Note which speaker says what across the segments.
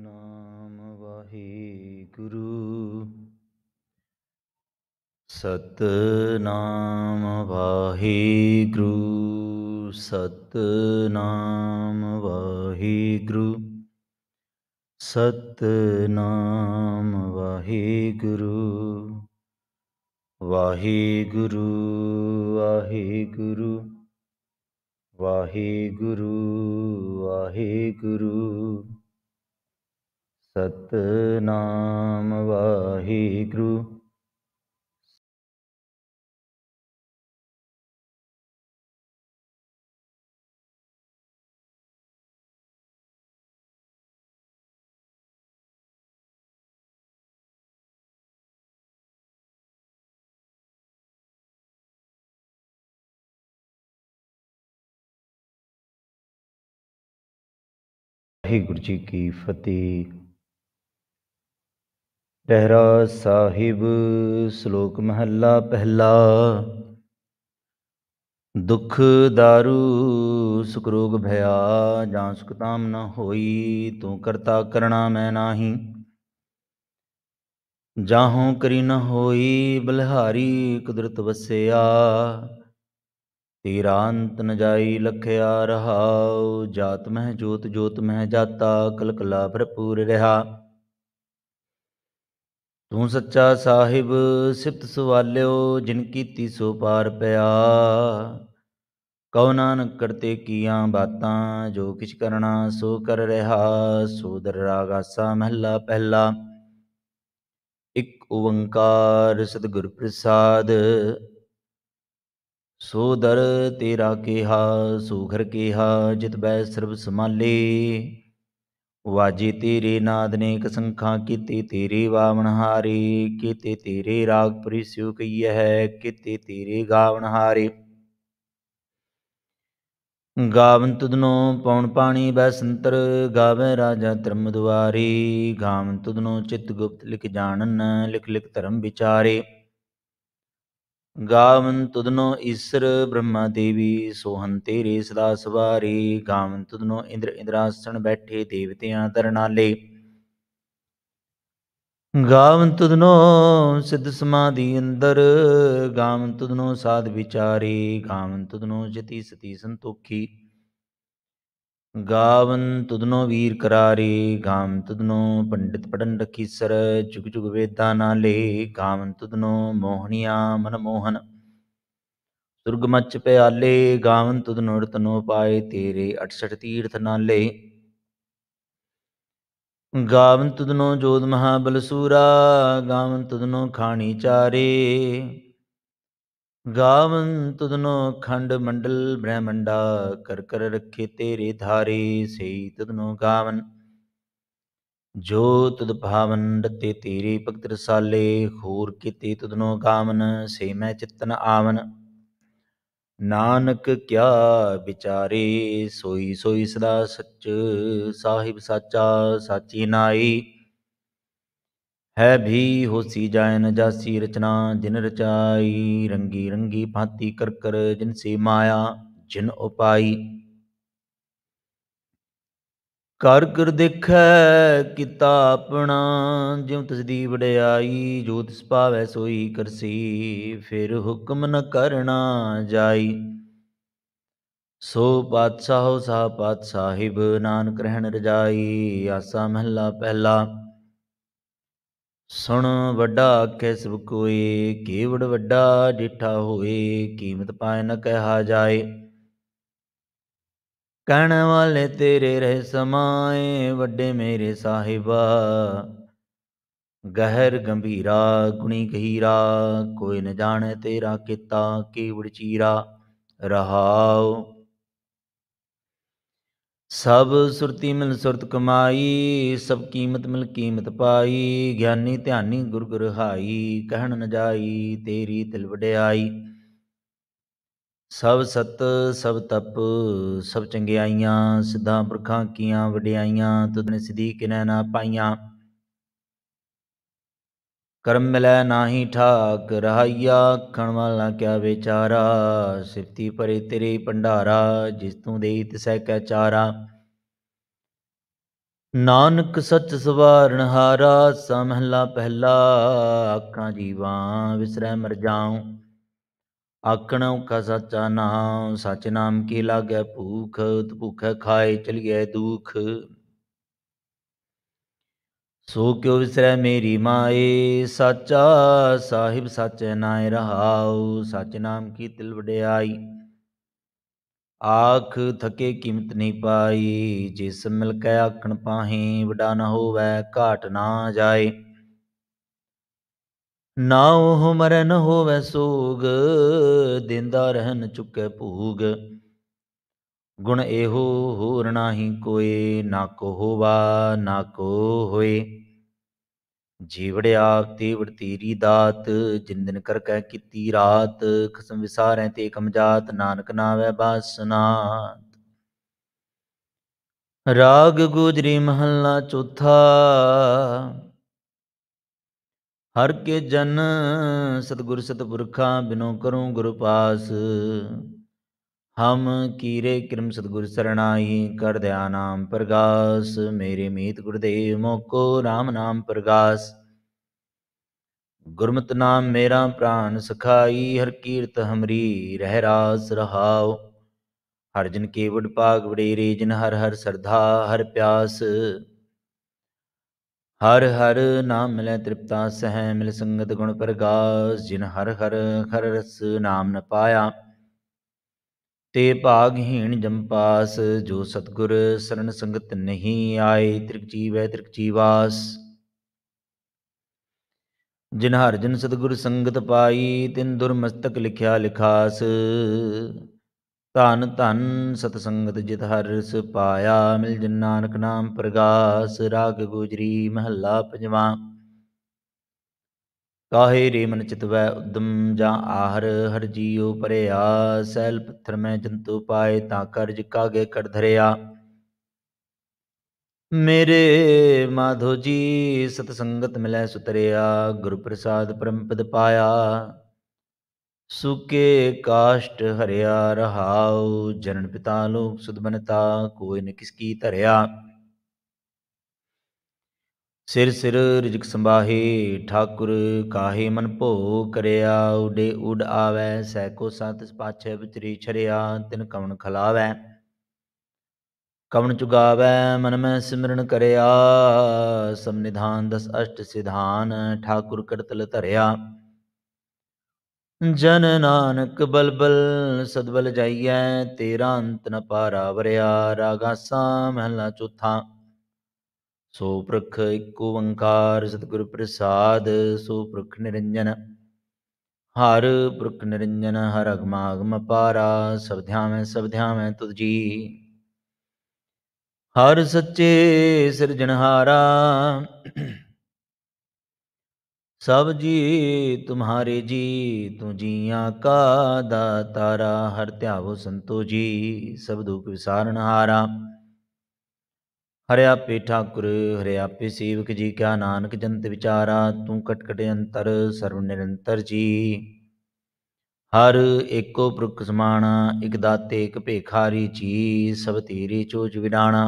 Speaker 1: ਨਾਮ ਵਾਹਿਗੁਰੂ ਸਤ ਨਾਮ ਵਾਹਿਗੁਰੂ ਸਤ ਨਾਮ ਵਾਹਿਗੁਰੂ ਸਤ ਨਾਮ ਵਾਹਿਗੁਰੂ ਵਾਹਿਗੁਰੂ ਵਾਹਿਗੁਰੂ ਵਾਹਿਗੁਰੂ ਵਾਹਿਗੁਰੂ ਸਤਨਾਮ ਵਾਹਿਗੁਰੂ ਹੇ ਗੁਰਜੀ ਕੀ ਫਤਿਹ ਤਹਿਰਾ ਸਾਹਿਬ ਸ਼ਲੋਕ ਮਹੱਲਾ ਪਹਿਲਾ ਦੁਖ ਸੁਖ ਰੋਗ ਭਇਆ ਜਾਂ ਸੁਖਤਾਮ ਨ ਹੋਈ ਤੂੰ ਕਰਤਾ ਕਰਣਾ ਮੈਂ ਨਾਹੀ ਜਾਹੋਂ ਕਰੀ ਨ ਹੋਈ ਬਲਹਾਰੀ ਕੁਦਰਤ ਵਸਿਆ ਤੇਰਾ ਅੰਤ ਨ ਜਾਈ ਲਖਿਆ ਰਹਾਉ ਜਾਤ ਮਹਿ ਜੋਤ ਜੋਤ ਮਹਿ ਜਾਤਾ ਕਲਕਲਾ ਭਰਪੂਰ ਰਹਾ ਤੂੰ ਸੱਚਾ ਸਾਹਿਬ ਸਿਫਤ ਸਵਾਲਿਓ ਜਿਨ ਕੀਤੀ ਸੋ ਪਾਰ ਪਿਆ ਕਉ ਨਾਨਕ ਕਰਤੇ ਕੀਆਂ ਬਾਤਾਂ ਜੋ ਕਿਛ ਕਰਣਾ ਸੋ ਕਰ ਰਹਾ ਸੋ ਦਰਗਾਸਾ ਮਹਿਲਾ ਪਹਿਲਾ ਇਕ ਓੰਕਾਰ ਸਤਿਗੁਰ ਪ੍ਰਸਾਦ ਸੋਦਰ ਤੇਰਾ ਤੇਰਾ ਹਾ ਸੂਖਰ ਕੀ ਹਾ ਜਿਤ ਬੈ ਸਰਬ ਸਮਾਲੇ ਵਾਜੀ ਤੇਰੇ ਨਾਦ ਨੇ ਇੱਕ ਸੰਖਾ ਕੀਤੀ ਤੇਰੇ ਵਾਵਣ ਹਾਰੇ ਕੀਤੇ ਤੇਰੇ ਰਾਗ ਸਿਉ ਕਈ ਹੈ ਕੀਤੇ ਤੇਰੇ ਗਾਵਣ ਹਾਰੇ ਗਾਵਨ ਤੁਦਨੋ ਪਉਣ ਪਾਣੀ ਬੈਸੰਤਰ ਗਾਵੇ ਰਾਜਾ ਧਰਮ ਦੁਆਰੀ ਗਾਵਨ ਤੁਦਨੋ ਚਿਤ ਗੁਪਤ ਲਿਖ ਜਾਣਨ ਲਿਖ ਲਿਖ ਧਰਮ ਵਿਚਾਰੇ ਗਾਵਨ ਤੁਦਨੋ ਈਸ਼ਰ ਬ੍ਰਹਮਾ ਦੇਵੀ ਸੋਹੰ ਤੇਰੇ ਸਦਾ ਸਵਾਰੀ ਗਾਵਨ ਤੁਦਨੋ ਇੰਦਰ ਇੰਦਰਾਸਣ ਬੈਠੇ ਦੇਵਤਿਆਂ ਤਰਨਾਲੇ ਗਾਵਨ ਤੁਦਨੋ ਸਿੱਧ ਸਮਾਧੀ ਅੰਦਰ ਗਾਵਨ ਤੁਦਨੋ ਸਾਧ ਵਿਚਾਰੀ ਗਾਵਨ ਤੁਦਨੋ ਜਤੀ ਸਤੀ ਸੰਤੋਖੀ ਗਾਵਨ ਤੁਦਨੋ ਵੀਰ ਕਰਾਰੇ ਗਾਮ ਤੁਦਨੋ ਪੰਡਿਤ ਪੜਨ ਰਖੀ ਸਰ ਜੁਗ ਜੁਗ ਵੇਦਾ ਨਾਲੇ ਗਾਵਨ ਤੁਦਨੋ ਮੋਹਣੀਆ ਮਨ ਮੋਹਨ ਸੁਰਗ ਮਚ ਪਿਆਲੇ ਗਾਵਨ ਤੁਦਨੋ ਰਤਨੋ ਪਾਏ ਤੇਰੇ 68 ਤੀਰਥ ਨਾਲੇ ਗਾਵਨ ਤੁਦਨੋ ਜੋਦ ਮਹਾਬਲਸੂਰਾ ਗਾਵਨ ਤੁਦਨੋ ਖਾਣੀ ਚਾਰੇ ਗਾਵਨ ਤਦਨੋ ਖੰਡ ਮੰਡਲ ਬ੍ਰਹਮੰਡਾ ਕਰ ਕਰ ਰਖੇ ਤੇਰੇ ਧਾਰੇ ਸਈ ਤਦਨੋ ਗਾਵਨ ਜੋ ਤਦ ਭਾਵਨ ਰਤੇ ਤੇਰੇ ਭਗਤ ਰਸਾਲੇ ਹੋਰ ਕਿਤੇ ਤਦਨੋ ਗਾਵਨ ਸੇ ਮੈਂ ਚਿਤਨ ਆਵਨ ਨਾਨਕ ਕਿਆ ਵਿਚਾਰੇ ਸੋਈ ਸੋਈ ਸਦਾ ਸੱਚ ਸਾਹਿਬ ਸਾਚਾ ਸਾਚੀ ਨਾਈ ਹੈ ਭੀ ਹੋਸੀ ਜਾਇ ਨ ਜਾਸੀ ਰਚਨਾ ਜਿਨ ਰਚਾਈ ਰੰਗੀ ਰੰਗੀ ਭਾਤੀ ਕਰ ਕਰ ਜਿਨ ਸੇ ਮਾਇਆ ਜਿਨ ਉਪਾਈ ਕਰ ਕਰ ਦੇਖੈ ਕੀਤਾ ਆਪਣਾ ਜਿਉ ਤਸਦੀ ਵਡਿਆਈ ਜੋ ਤਿਸ ਭਾਵੈ ਸੋਈ ਕਰਸੀ ਫਿਰ ਹੁਕਮ ਨ ਕਰਣਾ ਜਾਈ ਸੋ ਪਾਤਸ਼ਾਹੋ ਸਾ ਪਾਤਸ਼ਾਹਿਬ ਨਾਨਕ ਰਹਿਣ ਰਜਾਈ ਆਸਾ ਮਹਿਲਾ ਪਹਿਲਾ ਸੁਣ ਵੱਡਾ ਆਖੇ ਸਭ ਕੋਈ ਕੀਵੜ ਵੱਡਾ ਜਿਠਾ ਹੋਏ ਕੀਮਤ ਪਾਇ ਨ ਕਹਾ ਜਾਏ ਕਹਿਣ ਵਾਲੇ ਤੇਰੇ ਰਹਿ ਸਮਾਏ ਵੱਡੇ ਮੇਰੇ ਸਾਹਿਬਾ ਗਹਿਰ ਗੰਭੀਰਾ ਗੁਣੀ ਗਹੀਰਾ ਕੋਈ ਨ ਜਾਣੇ ਤੇਰਾ ਕੀਤਾ ਕੀਵੜ ਚੀਰਾ ਰਹਾਓ ਸਭ ਸੁਰਤੀ ਮਿਲ ਸੁਰਤ ਕਮਾਈ ਸਭ ਕੀਮਤ ਮਿਲ ਕੀਮਤ ਪਾਈ ਗਿਆਨੀ ਧਿਆਨੀ ਗੁਰ ਗੁਰ ਹਾਈ ਕਹਿਣ ਨ ਜਾਈ ਤੇਰੀ ਤਿਲ ਵਡਿਆਈ ਸਭ ਸਤ ਸਭ ਤਪ ਸਭ ਚੰਗਿਆਈਆਂ ਸਿਧਾਂ ਪੁਰਖਾਂ ਕੀਆਂ ਵਡਿਆਈਆਂ ਤੁਧਨੇ ਸਦੀਕ ਕਿਨੈ ਨਾ ਪਾਈਆਂ ਕਰਮ ਮਿਲੈ ਨਾਹੀ ਠਾਕ ਰਹਾਇਆ ਖਣ ਵਾਲਾ ਕਿਆ ਵਿਚਾਰਾ ਸਿਫਤੀ ਪਰੇ ਤੇਰੇ ਭੰਡਾਰਾ ਜਿਸ ਤੂੰ ਦੇਈ ਤਿਸੈ ਕੈ ਚਾਰਾ ਨਾਨਕ ਸਚ ਸਵਾਰਨ ਹਾਰਾ ਸਮਹਲਾ ਪਹਿਲਾ ਆਖਾਂ ਜੀਵਾਂ ਵਿਸਰੈ ਮਰ ਜਾਉ ਆਖਣਉ ਕਾ ਸਚਾ ਨਾਮ ਸਚ ਨਾਮ ਕੀ ਲਾਗੈ ਭੂਖ ਭੁਖੈ ਖਾਏ ਚਲੀਏ ਦੁਖ ਸੋ ਕਿਉ ਵਿਸਰੈ ਮੇਰੀ ਮਾਏ ਸਾਚਾ ਸਾਹਿਬ ਸੱਚ ਨਾਇ ਰਹਾਉ ਸਚ ਨਾਮ ਕੀ ਤਿਲ ਵਡਿਆਈ ਆਖ ਥਕੇ ਕੀਮਤ ਨਹੀਂ ਪਾਈ ਜਿਸ ਮਿਲ ਕੈ ਆਖਣ ਪਾਹੀ ਵਡਾ ਨਾ ਹੋਵੇ ਘਾਟ ਨਾ ਜਾਏ ਨਾ ਉਹ ਮਰਨ ਹੋਵੇ ਸੋਗ ਦਿੰਦਾ ਰਹਿਣ ਚੁੱਕੇ ਭੂਗ ਗੁਣ ਇਹੋ ਹੋਰ ਨਾਹੀ ਕੋਏ ਨਾ ਕੋ ਹੋਵਾ ਨਾ ਕੋ ਹੋਏ ਜੀਵੜਿਆ ਤੀਵੜ ਤੀਰੀ ਦਾਤ ਜਿੰਦਨ ਕਰ ਕਹਿ ਕੀਤੀ ਰਾਤ ਖਸਮ ਵਿਸਾਰੈ ਤੇ ਕਮਜਾਤ ਨਾਨਕ ਨਾਵੇ ਬਾਸਨਾ ਰਾਗ ਗੁਜਰੀ ਮਹੱਲਾ ਚੌਥਾ ਹਰ ਕੇ ਜਨ ਸਤਗੁਰ ਸਤਪੁਰਖਾਂ ਬਿਨੋ ਕਰੂੰ ਗੁਰ ਪਾਸ ਹਮ ਕੀਰੇ ਕਿਰਮ ਸਤਗੁਰ ਸਰਣਾਈ ਕਰ ਦਿਆ ਨਾਮ ਪ੍ਰਗਾਸ ਮੇਰੇ ਮੀਤ ਗੁਰਦੇਵ ਮੋਕੋ RAM ਨਾਮ ਪ੍ਰਗਾਸ ਗੁਰਮਤ ਨਾਮ ਮੇਰਾ ਪ੍ਰਾਨ ਸਖਾਈ ਹਰ ਕੀਰਤ ਹਮਰੀ ਰਹਿ ਰਾਸ ਰਹਾਉ ਹਰ ਜਨ ਕੇ ਵਡ ਪਾਗ ਵੜੀ ਰੀ ਜਨ ਹਰ ਹਰ ਸਰਧਾ ਹਰ ਪਿਆਸ ਹਰ ਹਰ ਨਾਮ ਮਿਲੈ ਤ੍ਰਿਪਤਾ ਸਹਿ ਮਿਲ ਸੰਗਤ ਗੁਣ ਪ੍ਰਗਾਸ ਜਿਨ ਹਰ ਹਰ ਹਰ ਰਸ ਨਾਮ ਨ ਪਾਇਆ ਤੇ ਭਾਗਹੀਣ ਜੰਪਾਸ ਜੋ ਸਤਗੁਰ ਸਰਨ ਸੰਗਤ ਨਹੀਂ ਆਏ ਤ੍ਰਿਕ ਜੀਵ ਹੈ ਤ੍ਰਿਕ ਜੀਵਾਸ ਜਿਨ ਹਰ ਜਨ ਸਤਗੁਰ ਸੰਗਤ ਪਾਈ ਤਿਨ ਦੁਰ ਮਸਤਕ ਲਿਖਿਆ ਲਿਖਾਸ ਧਨ ਧਨ ਸਤ ਸੰਗਤ ਜਿਤ ਹਰਸ ਪਾਇਆ ਮਿਲ ਜਨ ਨਾਨਕ ਨਾਮ ਪ੍ਰਗਾਸ ਰਾਗ ਗੁਜਰੀ ਮਹੱਲਾ ਪੰਜਵਾਂ ਤਾਹੇ ਰੇ ਮਨ ਚਿਤਵੈ ਉਦਮ ਜਾਂ ਆਹਰ ਹਰ ਜੀਉ ਪਰਿਆ ਸੈਲ ਪੱਥਰ ਮੈਂ ਜੰਤੂ ਪਾਏ ਤਾਂ ਕਰਜ ਕਾਗੇ ਕਰ ਧਰਿਆ ਮੇਰੇ ਮਾਧੋ ਜੀ ਸਤ ਸੰਗਤ ਮਿਲੈ ਸੁਤਰਿਆ ਗੁਰ ਪ੍ਰਸਾਦ ਪਰਮ ਪਦ ਪਾਇਆ ਸੁਕੇ ਕਾਸ਼ਟ ਹਰਿਆ ਰਹਾਉ ਜਨਨ ਪਿਤਾ ਲੋਕ ਸੁਦਮਨਤਾ ਕੋਈ ਨ ਕਿਸ ਕੀ ਧਰਿਆ ਸਿਰ ਸਿਰ ਰਿਜਕ ਸੰਭਾਹੀ ਠਾਕੁਰ ਕਾਹੇ ਮਨ ਭੋ ਕਰਿਆ ਉਡੇ ਉਡ ਆਵੇ ਸੈ ਕੋ ਸੰਤ ਪਾਛੇ ਵਿਚਰੀ ਛਰਿਆ ਤਿਨ ਕਵਣ ਖਲਾਵੇ ਕਵਣ ਚੁਗਾਵੇ ਮਨ ਮੈਂ ਸਿਮਰਨ ਕਰਿਆ ਸਮ ਨਿਧਾਨ ਦਸ ਅਸ਼ਟ ਸਿਧਾਨ ਠਾਕੁਰ ਕਰਤਲ ਧਰਿਆ ਜਨ ਨਾਨਕ ਬਲਬਲ ਸਦਬਲ ਜਾਈਐ ਤੇਰਾ ਅੰਤ ਨ ਪਾਰਾ ਵਰਿਆ ਰਾਗਾ ਸਾ ਮਹਲਾ ਚੌਥਾ ਸੋ ਪ੍ਰਖ ਇੱਕ ਓੰਕਾਰ ਸਤਿਗੁਰ ਪ੍ਰਸਾਦ ਸੋ ਪ੍ਰਖ ਨਿਰੰਜਨ ਹਰ ਪ੍ਰਖ ਨਿਰੰਜਨ ਹਰ ਅਗਮਾਗਮ ਪਾਰਾ ਸਭ ਧਿਆਵੇਂ ਸਭ ਧਿਆਵੇਂ ਤੁਧ ਜੀ ਹਰ ਸੱਚੇ ਸਿਰਜਣਹਾਰਾ ਸਭ ਜੀ ਤੁਮਾਰੇ ਜੀ ਤੂੰ ਜੀਆਂ ਕਾ ਦਾਤਾਰਾ ਹਰ ਧਿਆਵੋ ਸੰਤੋ ਜੀ ਸਭ ਦੁਖ ਵਿਸਾਰਨ ਹਾਰਾ ਹਰਿਆ ਪੇਠਾ ਠਾਕੁਰ ਹਰਿਆ ਪੇ ਸੇਵਕ ਜੀ ਕਾ ਨਾਨਕ ਜੰਤ ਵਿਚਾਰਾ ਤੂੰ ਕਟਕਟ ਅੰਤਰ ਸਰਵ ਨਿਰੰਤਰ ਜੀ ਹਰ ਏਕੋ ਪ੍ਰਕ ਸਮਾਣਾ ਇਕ ਦਾਤੇ ਇਕ ਭੇਖਾਰੀ ਜੀ ਸਭ ਤੇਰੀ ਚੋਜ ਵਿਡਾਣਾ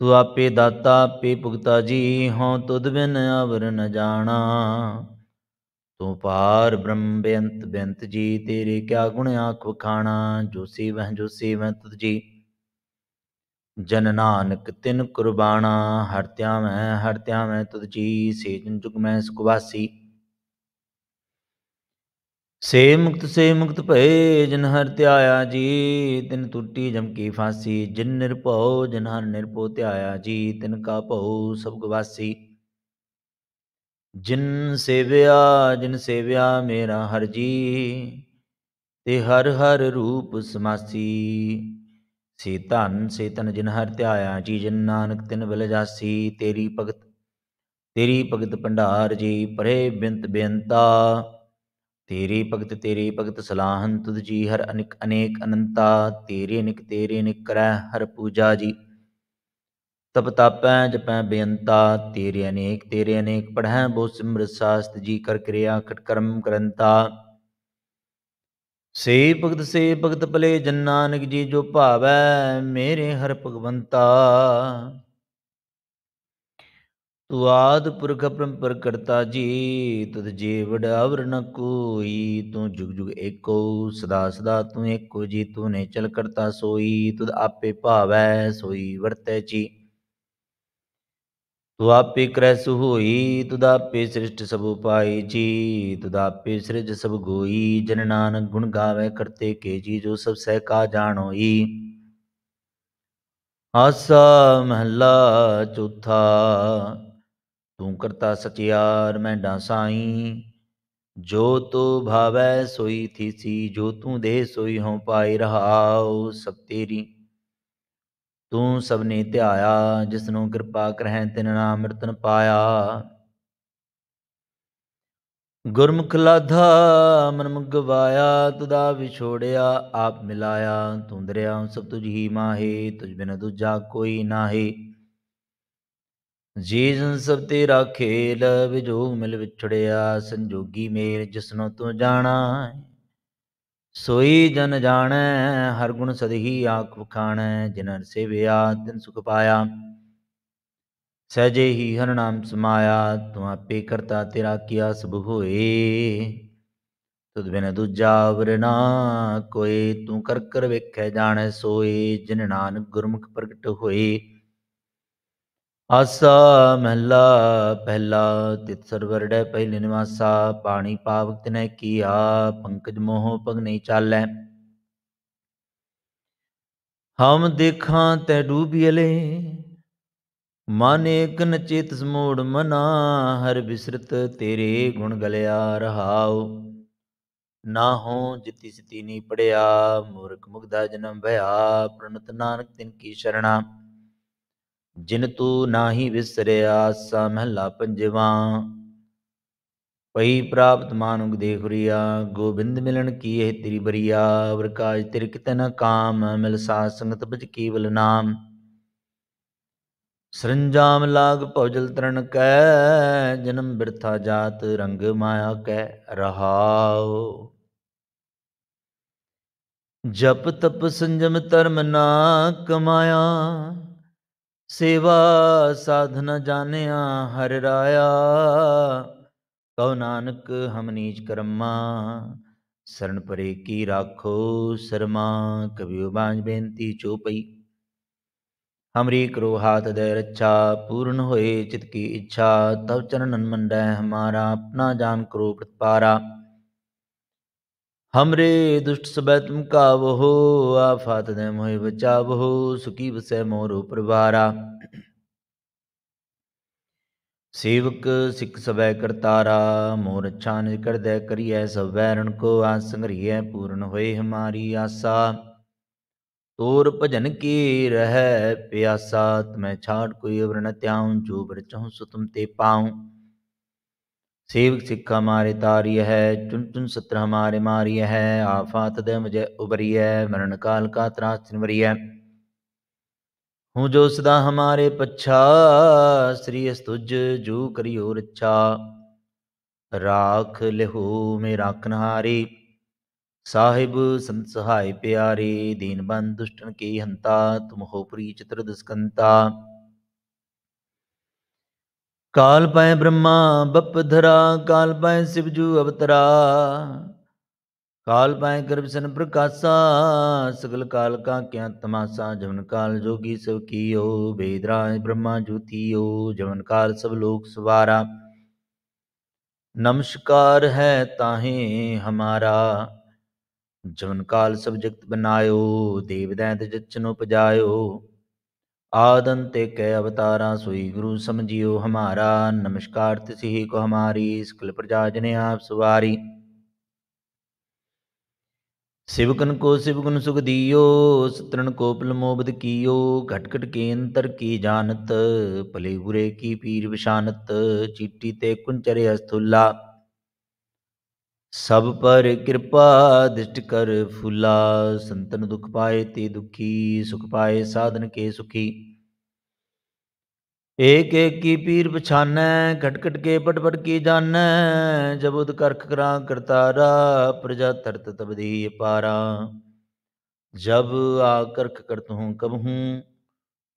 Speaker 1: ਤੂੰ ਆਪੇ ਦਾਤਾ ਆਪੇ ਭੁਗਤਾ ਜੀ ਹਉ ਤੁਦ ਬਿਨ ਅਵਰ ਨ ਜਾਣਾ ਤੂੰ ਪਾਰ ਬ੍ਰਹਮ ਬੇਅੰਤ ਬੇਅੰਤ ਜੀ ਤੇਰੇ ਕਿਆ ਗੁਣ ਆਖ ਵਖਾਣਾ ਜੋ ਸੇਵਹਿ ਜੋ ਸੇਵਹਿ ਤੁਧ ਜੀ ਜਨ ਨਾਨਕ ਤਿਨ ਕੁਰਬਾਨਾ ਹਰ ਧਿਆਵੈ ਹਰ ਧਿਆਵੈ ਤੁਧ ਜੀ ਸੇਜਨ ਜੁਗ ਮੈਂ ਸੁਖਵਾਸੀ ਸੇ ਮੁਕਤ ਸੇ ਮੁਕਤ ਭਏ ਜਨ ਹਰ ਧਿਆਇਆ ਜੀ ਤਿਨ ਟੁੱਟੀ ਜਮਕੀ ਫਾਸੀ ਜਿਨ ਨਿਰਭਉ ਜਨ ਹਰ ਨਿਰਭਉ ਧਿਆਇਆ ਜੀ ਤਿਨ ਕਾ ਭਉ ਸਭ ਗਵਾਸੀ ਜਿਨ ਸੇਵਿਆ ਜਿਨ ਸੇਵਿਆ ਮੇਰਾ ਹਰ ਜੀ ਤੇ ਹਰ ਹਰ ਰੂਪ ਸਮਾਸੀ सीतन सीतन जिन हर त्याया जी जिन नानक तिन बल जासी तेरी भगत तेरी भगत भंडार जी परे बिंत बेंता तेरी भगत तेरी भगत सलाहन तुद जी हर अनिक अनेक अनंता तेरे निक तेरे निक करੈ हर पूजा जी तप तापै जपै बेअंता तेरे अनेक तेरे अनेक पढ़ै बो सिमरत शास्त्र जी कर क्रिया खटकर्म करंता ਸੇ ਭਗਤ ਸੇ ਭਗਤ ਭਲੇ ਜਨ ਨਾਨਕ ਜੀ ਜੋ ਭਾਵੈ ਮੇਰੇ ਹਰ ਭਗਵੰਤਾ ਤੂ ਆਦ ਪੁਰਖ ਪਰੰਪਰ ਕਰਤਾ ਜੀ ਤਦ ਜੀਵੜ ਅਵਰ ਨ ਕੋਈ ਤੂੰ ਜੁਗ ਜੁਗ ਏਕੋ ਸਦਾ ਸਦਾ ਤੂੰ ਏਕੋ ਜੀ ਤੂੰ ਨੇ ਚਲ ਕਰਤਾ ਸੋਈ ਤਦ ਆਪੇ ਭਾਵੈ ਸੋਈ ਵਰਤੈ ਜੀ ਤੂੰ ਆਪੇ ਸੁ ਹੋਈ ਤੁਧ ਆਪੇ ਸ੍ਰਿਸ਼ਟ ਸਭ ਉਪਾਈ ਜੀ ਤੁਧ ਆਪੇ ਸ੍ਰਿਜ ਸਭ ਗੋਈ ਜਨ ਨਾਨਕ ਗੁਣ ਗਾਵੇ ਕਰਤੇ ਕੇ ਜੀ ਜੋ ਸਭ ਸਹਿ ਕਾ ਜਾਣੋਈ ਆਸਾ ਮਹਲਾ ਚੌਥਾ ਤੂੰ ਕਰਤਾ ਸਚਿਆਰ ਮੈਂ ਡਾਸਾਈ ਜੋ ਤੋ ਭਾਵੈ ਸੋਈ ਥੀਸੀ ਜੋ ਤੂੰ ਦੇ ਸੋਈ ਹਉ ਪਾਈ ਰਹਾਉ ਸਭ ਤੇਰੀ ਤੂੰ ਨੇ ਧਿਆਇਆ ਜਿਸ ਨੂੰ ਕਿਰਪਾ ਕਰਹਿ ਤਿਨ ਨਾਮ ਮਿਰਤਨ ਪਾਇਆ ਗੁਰਮੁਖ ਲਾਧਾ ਮਨਮ ਗਵਾਇਆ ਤੁਦਾ ਵਿਛੋੜਿਆ ਆਪ ਮਿਲਾਇਆ ਤੂੰ ਦਰਿਆ ਸਭ ਤੁਝ ਹੀ ਮਾਹੇ ਤੁਝ ਬਿਨ ਦੂਜਾ ਕੋਈ ਨਾਹੀ ਜੀ ਜਨ ਸਭ ਤੇਰਾ ਖੇਲ ਵਿਜੋਗ ਮਿਲ ਵਿਛੜਿਆ ਸੰਜੋਗੀ ਮੇਰ ਜਿਸਨੋਂ ਤੂੰ ਜਾਣਾ ਸੋਈ ਜਨ ਜਾਣੈ ਹਰ ਗੁਣ ਸਦਹੀ ਆਖ ਵਖਾਣੈ ਜਿਨਰ ਸੇਵਿਆ ਤਿਨ ਸੁਖ ਪਾਇਆ ਸਜੇ ਹੀ ਹਰ ਨਾਮ ਸਮਾਇਆ ਤੁ ਆਪੇ ਕਰਤਾ ਤੇਰਾ ਕੀਆ ਸਭ ਹੋਏ ਤੁਧ ਬਿਨ ਦੂਜਾ ਵਰ ਨਾ ਕੋਈ ਤੂੰ ਕਰ ਕਰ ਵੇਖੈ ਜਾਣੈ ਸੋਈ ਜਿਨ ਨਾਨਕ ਗੁਰਮੁਖ ਪ੍ਰਗਟ ਹੋਏ ਆਸਾ ਮਹਿਲਾ ਪਹਿਲਾ ਤਿਤ ਸਰਵਰੜੈ ਪਹਿਲੇ ਨਿਵਾਸਾ ਪਾਣੀ ਪਾਵਕ ਤਿਨੈ ਕੀਆ ਪੰਕਜ ਮੋਹ ਪਗ ਨਹੀਂ ਚਾਲੈ ਹਮ ਦੇਖਾਂ ਤੈ ਡੂਬੀਲੇ ਮਨ ਇਕ ਨਚੇਤ ਸਮੂੜ ਮਨਾ ਹਰ ਬਿਸਰਤ ਤੇਰੇ ਗੁਣ ਗਲਿਆ ਰਹਾਉ ਨਾ ਹੋ ਜਿਤੀ ਸਤੀ ਨੀ ਪੜਿਆ ਮੂਰਖ ਮੁਗਦਾ ਜਨਮ ਭਇਆ ਪ੍ਰਣਤ ਨਾਨਕ ਤਿਨ ਕੀ ਸ਼ਰਣਾ ਜਿਨ ਤੂ ਨਾਹੀ ਵਿਸਰਿਆ ਸਾ ਮਹਲਾ ਪੰਜਵਾ ਪਈ ਪ੍ਰਾਪਤ ਮਾਨੁਗ ਦੇਖ ਰਿਆ ਗੋਬਿੰਦ ਮਿਲਣ ਕੀ ਇਹ ਤੇਰੀ ਬਰੀਆ ਵਰਕਾਜ ਤਿਰ ਕਿਤਨ ਕਾਮ ਮਿਲ ਸਾਧ ਸੰਗਤ ਵਿੱਚ ਕੇਵਲ ਨਾਮ ਸਰੰਜਾਮ ਲਾਗ ਭਉਜਲ ਤਰਨ ਕੈ ਜਨਮ ਬਿਰਥਾ ਜਾਤ ਰੰਗ ਮਾਇਆ ਕੈ ਰਹਾਉ ਜਪ ਤਪ ਸੰਜਮ ਧਰਮ ਨਾ ਕਮਾਇਆ ਸੇਵਾ ਸਾਧਨ ਜਾਣਿਆ ਹਰ ਰਾਇਆ ਕਉ ਨਾਨਕ ਹਮ ਨੀਚ ਕਰਮਾ ਸਰਣ ਪਰੇ ਕੀ ਰਾਖੋ ਸਰਮਾ ਕਬਿਉ ਬਾਝ ਬੇਨਤੀ ਚੋਪਈ ਹਮਰੀ ਕਰੋ ਹਾਤ ਦੇ ਰੱਛਾ ਪੂਰਨ ਹੋਏ ਚਿਤ ਕੀ ਇੱਛਾ ਤਵ ਚਰਨਨ ਮੰਡੈ ਹਮਾਰਾ ਆਪਣਾ ਜਾਨ ਕਰੋ ਪ੍ਰਤਪਾਰਾ हमरे दुष्ट सब तुम कावहो आफात ने मोहि हो सुखी बसै मोर परवारा सेवक सिख सवै करतारा मोर अच्छा निज कर दय करिए सब वैरण को आस संग्रिय पूर्ण होए हमारी आशा तोर भजन की रह प्यासा तुम्हें छाट कोई अवरण त्याऊं जो ब्रचहूँ सो तुम ते पाऊं ਸੇਵਕ ਸਿੱਖਾ ਮਾਰੇ ਤਾਰੀ ਹੈ ਚੁਣ ਚੁਣ ਸਤਰ ਹਮਾਰੇ ਮਾਰੀ ਹੈ ਆਫਾਤ ਦੇ ਮਜੇ ਉਬਰੀ ਹੈ ਮਰਨ ਕਾਲ ਕਾ ਤਰਾਸ ਚਨਵਰੀ ਹੈ ਹੂੰ ਜੋ ਸਦਾ ਹਮਾਰੇ ਪਛਾ ਸ੍ਰੀ ਅਸਤੁਜ ਜੂ ਕਰਿਓ ਰਛਾ ਰਾਖ ਲਹੂ ਮੇਰਾ ਕਨਹਾਰੀ ਸਾਹਿਬ ਸੰਤ ਸਹਾਈ ਪਿਆਰੀ ਦੀਨ ਬੰਦ ਦੁਸ਼ਟਨ ਕੀ ਹੰਤਾ ਤੁਮ ਹੋ ਪ੍ਰੀ ਚਤਰ ਦਸਕੰਤਾ काल पाए ब्रह्मा बप धरा काल पाए शिवजू अवतरा काल पाए गर्भसन प्रकाशा सकल काल का क्या तमाशा जमन काल जोगी सब की ओ भेदराय ब्रह्मा ज्योति ओ जमन काल सब लोक सवारा नमस्कार है ताहे हमारा जमन काल सब जगत बनायो देवदैत जचनो पजायो आदन ते कै अवतारा सोई गुरु समझियो हमारा नमस्कार तिसि को हमारी सकल प्रजा जने आप सवारी शिवकन को शिवगुन सुख दियो सतरण को मोबद कियो घटघट के अंतर की जानत भले बुरे की पीर विशानत चीटी ते कुंचरे अस्थुला सब पर कृपा दृष्ट कर ਫੁਲਾ संतन दुख पाए ते दुखी सुख पाए साधन के सुखी एक एक की पीर पछाने खटखट के पटपट की जान जब उद करख करा करतारा प्रजा तरत तब दी पारा जब आ करख करत हूँ कब हूँ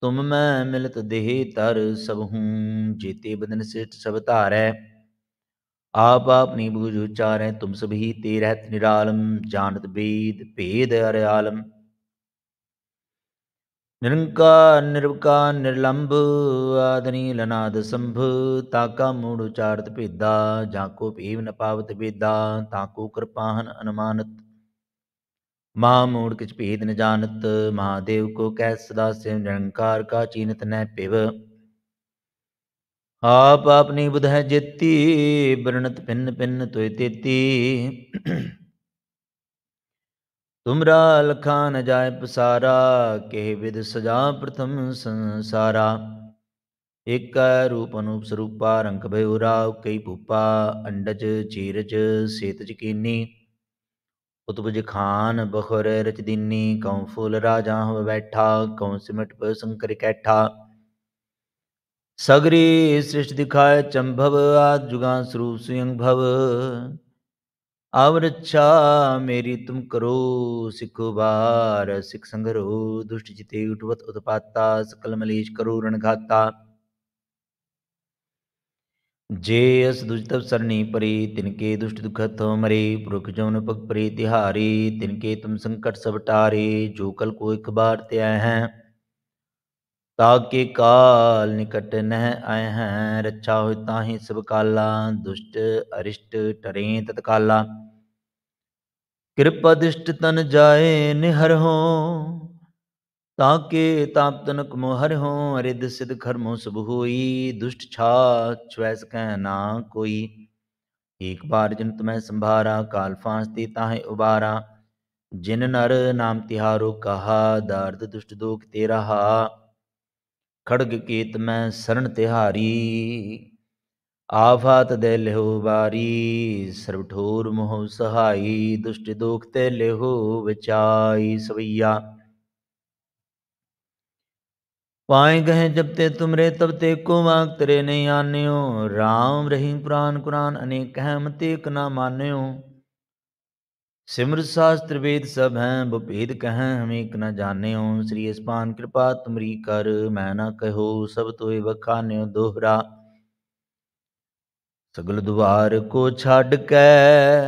Speaker 1: तुम मैं मिलत देह तर सब हूँ जीते बदन सेठ सब तार है आप आपनी बूझ उचार है तुम सभी तेरह निरालम जानत बेद भेद अरे आलम ਨਿਰੰਕਾਰ ਨਿਰਵਕਾਰ ਨਿਰਲੰਭ ਆਦਨੀ ਲਨਾਦ ਸੰਭ ਤਾਕਾ ਮੂੜ ਉਚਾਰਤ ਭੇਦਾ ਜਾਂ ਕੋ ਭੀਵ ਨ ਪਾਵਤ ਭੇਦਾ ਤਾਂ ਕੋ ਕਿਰਪਾਹਨ ਅਨਮਾਨਤ ਮਾ ਮੂੜ ਕਿਛ ਭੇਦ ਨ ਜਾਣਤ ਮਹਾਦੇਵ ਕੋ ਕਹਿ ਸਦਾ ਸਿਵ ਨਿਰੰਕਾਰ ਕਾ ਚੀਨਤ ਨੈ ਪਿਵ ਆਪ ਆਪਨੀ ਬੁਧ ਹੈ ਜੇਤੀ ਬਰਣਤ ਪਿੰਨ ਪਿੰਨ ਤੋਇ ਤੇਤੀ ਤੁਮਰਾ ਲਖਾ ਨ ਜਾਏ ਪਸਾਰਾ ਕਹਿ ਵਿਦ ਸਜਾ ਪ੍ਰਥਮ ਸੰਸਾਰਾ ਇਕ ਰੂਪ ਅਨੂਪ ਸਰੂਪਾ ਰੰਗ ਭਇਉ ਰਾਉ ਕਈ ਭੂਪਾ ਅੰਡਜ ਚੀਰਜ ਸੇਤਜ ਕੀਨੀ ਉਤਪਜ ਖਾਨ ਬਖਰ ਰਚ ਦਿਨੀ ਕਉ ਫੁਲ ਰਾਜਾ ਹਮ ਬੈਠਾ ਕਉ ਸਿਮਟ ਪਰ ਸੰਕਰ ਕੈਠਾ ਸਗਰੀ ਸ੍ਰਿਸ਼ਟ ਦਿਖਾਏ ਚੰਭਵ ਆਦ ਜੁਗਾਂ ਸਰੂਪ ਸਿੰਘ ਭਵ आवरच्छा मेरी तुम करो सिखो बार सिख संगरो दुष्ट जिते उठवत उत्पाता सकल मलेश करो रणघाता जे अस दुजतव सरणी परे तिनके दुष्ट दुखत हो मरे पुरुख जौन पग परे तिहारे तिनके तुम संकट सब टारे जो कल को इकबार बार त्याय हैं ताकि काल निकट न आए हैं रक्षा हो ताही सब काला दुष्ट अरिष्ट टरे तत्काला कृपा दृष्ट तन जाए निहर हो ताके ताप तनक मोहर हो अरिद सिद्ध खर्मो सब होई दुष्ट छा छ्वैस कह ना कोई एक बार जिन तुम्हें संभारा काल फांस दी ताहे उबारा जिन नर नाम तिहारो कहा दर्द दुष्ट दुख तेरा हा ਖੜਗ ਕੀਤ ਮੈਂ ਸਰਣ ਤਿਹਾਰੀ ਆਫਾਤ ਦੇ ਲਿਹੋ ਵਾਰੀ ਸਰਬ ਠੋਰ ਮੋਹ ਸਹਾਈ ਦੁਸ਼ਟ ਦੋਖ ਤੇ ਲਿਹੋ ਵਿਚਾਈ ਸਵਈਆ ਪਾਏ ਗਏ ਜਬ ਤੇ ਤੁਮਰੇ ਤਬ ਤੇ ਕੋ ਵਾਂਗ ਤਰੇ ਨਹੀਂ ਆਨਿਓ RAM ਰਹੀਂ ਪ੍ਰਾਨ ਕੁਰਾਨ ਅਨੇਕ ਹੈ ਮਤੇ ਨਾ ਮਾਨਿਓ ਸਿਮਰਤ ਸਾਸਤ੍ਰ ਵੇਦ ਸਭ ਹੈ ਬਪੇਦ ਕਹੈ ਹਮੇ ਇਕ ਨ ਜਾਣਿਓ ਸ੍ਰੀ ਇਸਪਾਨ ਕਿਰਪਾ ਤੁਮਰੀ ਕਰ ਮੈਂ ਨਾ ਕਹੋ ਸਭ ਤੋਏ ਵਖਾਨਿਓ ਦੋਹਰਾ ਸਗਲ ਦੁਆਰ ਕੋ ਛੱਡ ਕੇ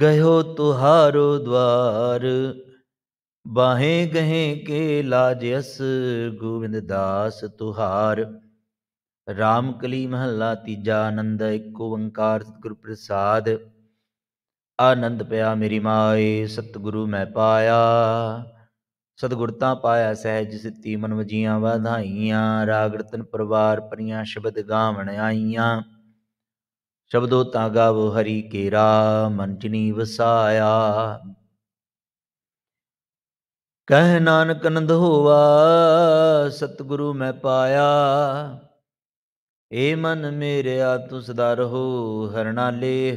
Speaker 1: ਗਇਓ ਤੁਹਾਰੋ ਦਵਾਰ ਬਾਹੇ ਗਹੇ ਕੇ ਲਾਜਸ ਗੋਬਿੰਦ ਦਾਸ ਤੁਹਾਰ ਰਾਮ ਕਲੀ ਮਹੱਲਾ ਤੀਜਾ ਆਨੰਦ ਏਕ ਓੰਕਾਰ ਸਤਿਗੁਰ ਪ੍ਰਸਾਦ ਆਨੰਦ ਪਿਆ ਮੇਰੀ ਮਾਏ ਸਤਿਗੁਰੂ ਮੈਂ ਪਾਇਆ ਸਤਿਗੁਰ ਤਾਂ ਪਾਇਆ ਸਹਿਜ ਸਿੱਤੀ ਮਨ ਵਜੀਆਂ ਵਧਾਈਆਂ ਰਾਗ ਰਤਨ ਪਰਵਾਰ ਪਰੀਆਂ ਸ਼ਬਦ ਗਾਵਣ ਆਈਆਂ ਸ਼ਬਦੋ ਤਾਂ ਗਾਵੋ ਹਰੀ ਕੇ ਰਾ ਮਨ ਜਿਨੀ ਵਸਾਇਆ ਕਹਿ ਨਾਨਕ ਨੰਦ ਹੋਵਾ ਸਤਿਗੁਰੂ ਮੈਂ ਪਾਇਆ ਏ ਮਨ ਮੇਰਿਆ ਤੂੰ ਸਦਾ ਰਹੋ ਹਰਣਾ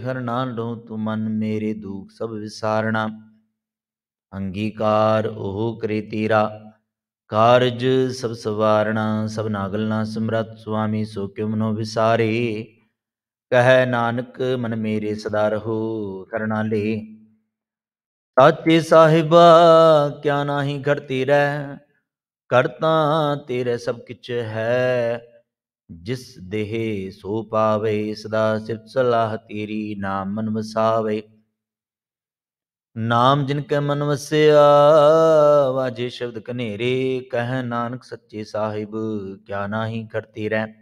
Speaker 1: ਹਰਨਾਲੋ ਤੂੰ ਮਨ ਮੇਰੇ ਦੁਖ ਸਭ ਵਿਸਾਰਣਾ ਅੰਗੀਕਾਰ ਉਹ ਕਰੇ ਤੇਰਾ ਕਾਰਜ ਸਭ ਸਵਾਰਣਾ ਸਭ ਨਾਗਲ ਨਾ ਸਮਰਤ ਸੁਆਮੀ ਸੋ ਕਿਉ ਮਨੋ ਵਿਸਾਰੇ ਕਹੈ ਨਾਨਕ ਮਨ ਮੇਰੇ ਸਦਾ ਰਹੋ ਕਰਨਾਲੇ ਸਾਚੇ ਸਾਹਿਬਾ ਕਿਆ ਨਾਹੀ ਘਟਤੀ ਰਹਿ ਕਰਤਾ ਤੇਰੇ ਸਭ ਕਿਛ ਹੈ ਜਿਸ ਦੇਹ ਸੋ ਪਾਵੇ ਸਦਾ ਸਿਫਤ ਸਲਾਹ ਤੇਰੀ ਨਾਮ ਮਨ ਵਸਾਵੇ ਨਾਮ ਜਿਨ ਕੈ ਮਨ ਵਸਿਆ ਵਾਜੇ ਸ਼ਬਦ ਕਨੇਰੇ ਕਹਿ ਨਾਨਕ ਸੱਚੇ ਸਾਹਿਬ ਕਿਆ ਨਾਹੀ ਕਰਤੀ ਰਹਿ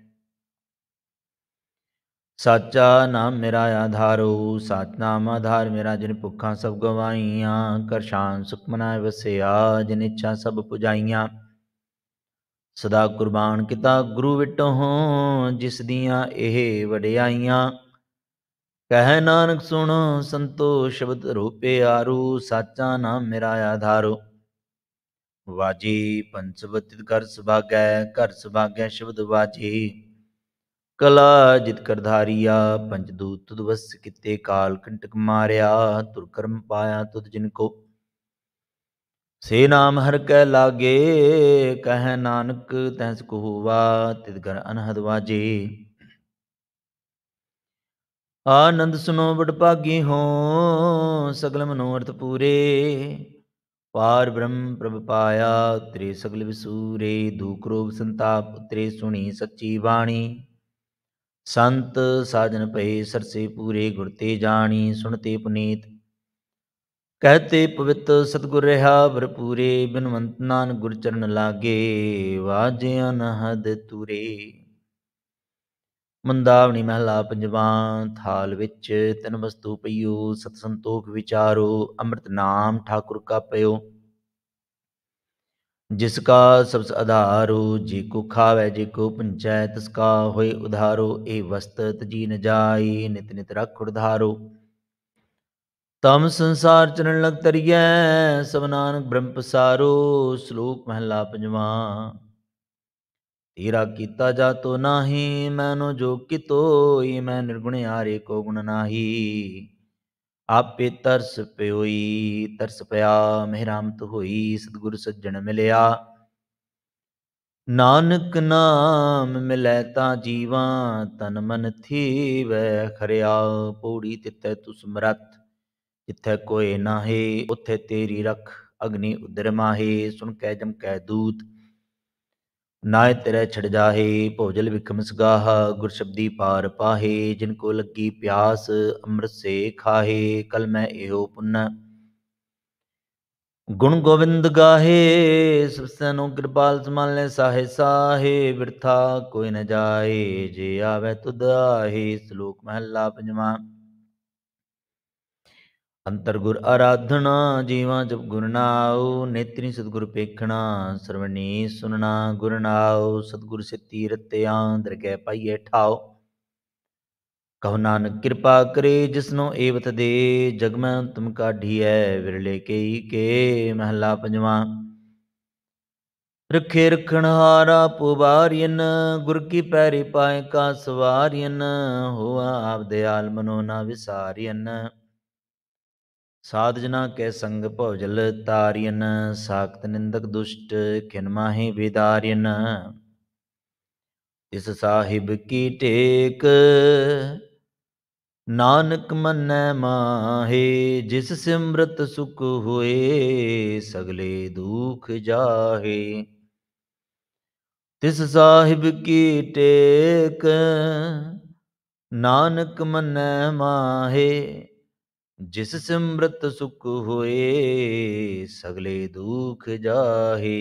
Speaker 1: ਸਾਚਾ ਨਾਮ ਮੇਰਾ ਆਧਾਰੋ ਸਾਚ ਨਾਮ ਆਧਾਰ ਮੇਰਾ ਜਿਨ ਭੁੱਖਾਂ ਸਭ ਗਵਾਈਆਂ ਕਰ ਸ਼ਾਨ ਸੁਖ ਮਨਾਇ ਵਸਿਆ ਜਿਨ ਇੱਛਾ ਸਭ ਪੁਜਾਈਆਂ ਸਦਾ ਕੁਰਬਾਨ ਕੀਤਾ ਗੁਰੂ ਵਿਟੋ ਜਿਸ ਦੀਆਂ ਇਹ ਵਡਿਆਈਆਂ ਕਹਿ ਨਾਨਕ ਸੁਣ ਸੰਤੋ ਸ਼ਬਦ ਰੂਪੇ ਆਰੂ ਸਾਚਾ ਨਾਮ ਮੇਰਾ ਆਧਾਰੋ ਵਾਜੀ ਪੰਚਵਤਿਤ ਕਰ ਸੁਭਾਗੈ ਕਰ ਸੁਭਾਗੈ ਸ਼ਬਦ ਵਾਜੀ ਕਲਾ ਜਿਤ ਕਰਧਾਰੀਆ ਪੰਜ ਦੂਤ ਤੁਦ ਵਸ ਕਿਤੇ ਕਾਲ ਕੰਟਕ ਮਾਰਿਆ ਤੁਰ ਕਰਮ ਪਾਇਆ ਤੁਦ ਜਿਨ ਕੋ ਸੇ ਨਾਮ ਹਰ ਕੈ ਲਾਗੇ ਕਹਿ ਨਾਨਕ ਤਹਿਸ ਕਹੂਵਾ ਤਿਤ ਘਰ ਅਨਹਦ ਵਾਜੀ ਆਨੰਦ ਸੁਨੋ ਭਾਗੀ ਹੋ ਸਗਲ ਮਨੋਰਥ ਪੂਰੇ ਪਾਰ ਬ੍ਰਹਮ ਪ੍ਰਭ ਪਾਇਆ ਤ੍ਰੇ ਸਗਲ ਵਿਸੂਰੇ ਦੂਖ ਰੋਗ ਸੰਤਾਪ ਤ੍ਰੇ ਸੁਣੀ ਸੱਚੀ ਬਾਣੀ ਸੰਤ ਸਾਜਨ ਪਏ ਸਰਸੇ ਪੂਰੇ ਗੁਰ ਤੇ ਜਾਣੀ ਸੁਣਤੇ ਪੁਨੀਤ ਕਹਤੇ ਪਵਿੱਤ ਸਤਗੁਰ ਰਹਾ ਭਰਪੂਰੇ ਬਿਨਵੰਤ ਨਾਨ ਗੁਰ ਚਰਨ ਲਾਗੇ ਵਾਜੇ ਅਨਹਦ ਤੁਰੇ ਮੰਦਾਵਣੀ ਮਹਿਲਾ ਪੰਜਵਾਂ ਥਾਲ ਵਿੱਚ ਤਨ ਵਸਤੂ ਪਈਓ ਸਤ ਸੰਤੋਖ ਵਿਚਾਰੋ ਅੰਮ੍ਰਿਤ ਨਾਮ ਠਾਕੁਰ ਕਾ ਪਿਓ ਜਿਸ ਕਾ ਸਬਸ ਆਧਾਰੋ ਜੀ ਕੋ ਖਾਵੇ ਜੀ ਕੋ ਪੰਚੈ ਤਿਸ ਕਾ ਹੋਏ ਉਧਾਰੋ ਇਹ ਵਸਤ ਤਜੀ ਨ ਜਾਈ ਨਿਤ ਨਿਤ ਰਖ ਧਾਰੋ ਤਮ ਸੰਸਾਰ ਚਰਨ ਲਗ ਤਰੀਐ ਸਭ ਨਾਨਕ ਬ੍ਰਹਮ ਪਸਾਰੋ ਸ਼ਲੋਕ ਮਹਲਾ ਪੰਜਵਾ ਤੇਰਾ ਕੀਤਾ ਜਾ ਤੋ ਨਾਹੀ ਮੈਨੋ ਜੋ ਕੀਤੋ ਈ ਮੈਂ ਨਿਰਗੁਣ ਹਾਰੇ ਕੋ ਗੁਣ ਨਾਹੀ ਆਪੇ ਤਰਸ ਪਿਓਈ ਤਰਸ ਪਿਆ ਮਹਿਰਾਮਤ ਹੋਈ ਸਤਿਗੁਰ ਸੱਜਣ ਮਿਲਿਆ ਨਾਨਕ ਨਾਮ ਮਿਲੈ ਤਾਂ ਜੀਵਾਂ ਤਨ ਮਨ ਥੀਵੈ ਖਰਿਆ ਪੂੜੀ ਤਿੱਤੇ ਤੁ ਸਮਰੱਥ ਕੋਈ ਨਾ ਹੈ ਉੱਥੇ ਤੇਰੀ ਰਖ ਅਗਨੀ ਉਦਰ ਮਾਹੀ ਸੁਣ ਕੈ ਜਮ ਕੈ ਦੂਤ ਨਾਇ ਤੇਰੇ ਛੜ ਜਾਹੇ ਭੋਜਲ ਵਿਖਮ ਸਗਾਹ ਗੁਰ ਸ਼ਬਦੀ ਪਾਰ ਪਾਹੇ ਜਿਨ ਕੋ ਲੱਗੀ ਪਿਆਸ ਅੰਮ੍ਰਿਤ ਸੇ ਖਾਹੇ ਕਲ ਮੈਂ ਇਹੋ ਪੁੰਨ ਗੁਣ ਗੋਬਿੰਦ ਗਾਹੇ ਸਭ ਸਬਸਨੋ ਕਿਰਪਾਲ ਨੇ ਸਾਹੇ ਸਾਹੇ ਵਿਰਥਾ ਕੋਈ ਨ ਜਾਏ ਜੇ ਆਵੇ ਤੁਧ ਸ਼ਲੋਕ ਮਹਲਾ ਪੰਜਵਾਂ ਅੰਤਰ ਗੁਰ ਆਰਾਧਨਾ ਜੀਵਾਂ ਜਪ ਗੁਣ ਨਾਉ ਨੇਤਰੀ ਸਤਗੁਰ ਪੇਖਣਾ ਸਰਵਣੀ ਸੁਨਣਾ ਗੁਣ ਨਾਉ ਸਤਗੁਰ ਸੇ ਤੀਰਤਿਆ ਆਂਦਰ ਗੈ ਪਾਈਏ ਠਾਉ ਕਹੋ ਨਾਨਕ ਕਿਰਪਾ ਕਰੇ ਜਿਸਨੋ ਏਵਤ ਦੇ ਜਗ ਮੈਂ ਤੁਮ ਕਾਢੀਐ ਵਿਰਲੇ ਕੇਈ ਕੇ ਮਹਲਾ ਪੰਜਵਾ ਰਖੇ ਰਖਣ ਹਾਰਾ ਗੁਰ ਕੀ ਪੈਰੀ ਪਾਏ ਕਾ ਸਵਾਰੀਨ ਹੋਆ ਆਪ ਦਿਆਲ ਮਨੋ ਨਾ ਵਿਸਾਰੀਨ ਸਾਧ ਜਨਾ ਕੈ ਸੰਗ ਭਵਜਲ ਤਾਰਿਨ ਸਾਖਤ ਨਿੰਦਕ ਦੁਸ਼ਟ ਮਾਹੀ ਵਿਦਾਰਿਨ ਇਸ ਸਾਹਿਬ ਕੀ ਟੇਕ ਨਾਨਕ ਮੰਨੈ ਮਾਹੇ ਜਿਸ ਸਿਮਰਤ ਸੁਖ ਹੋਏ ਸਗਲੇ ਦੁਖ ਜਾਹੇ ਤਿਸ ਸਾਹਿਬ ਕੀ ਟੇਕ ਨਾਨਕ ਮੰਨੈ ਮਾਹੇ ਜਿਸ ਸਿਮਰਤ ਸੁਖ ਹੋਏ ਸਗਲੇ ਦੁਖ ਜਾਹੇ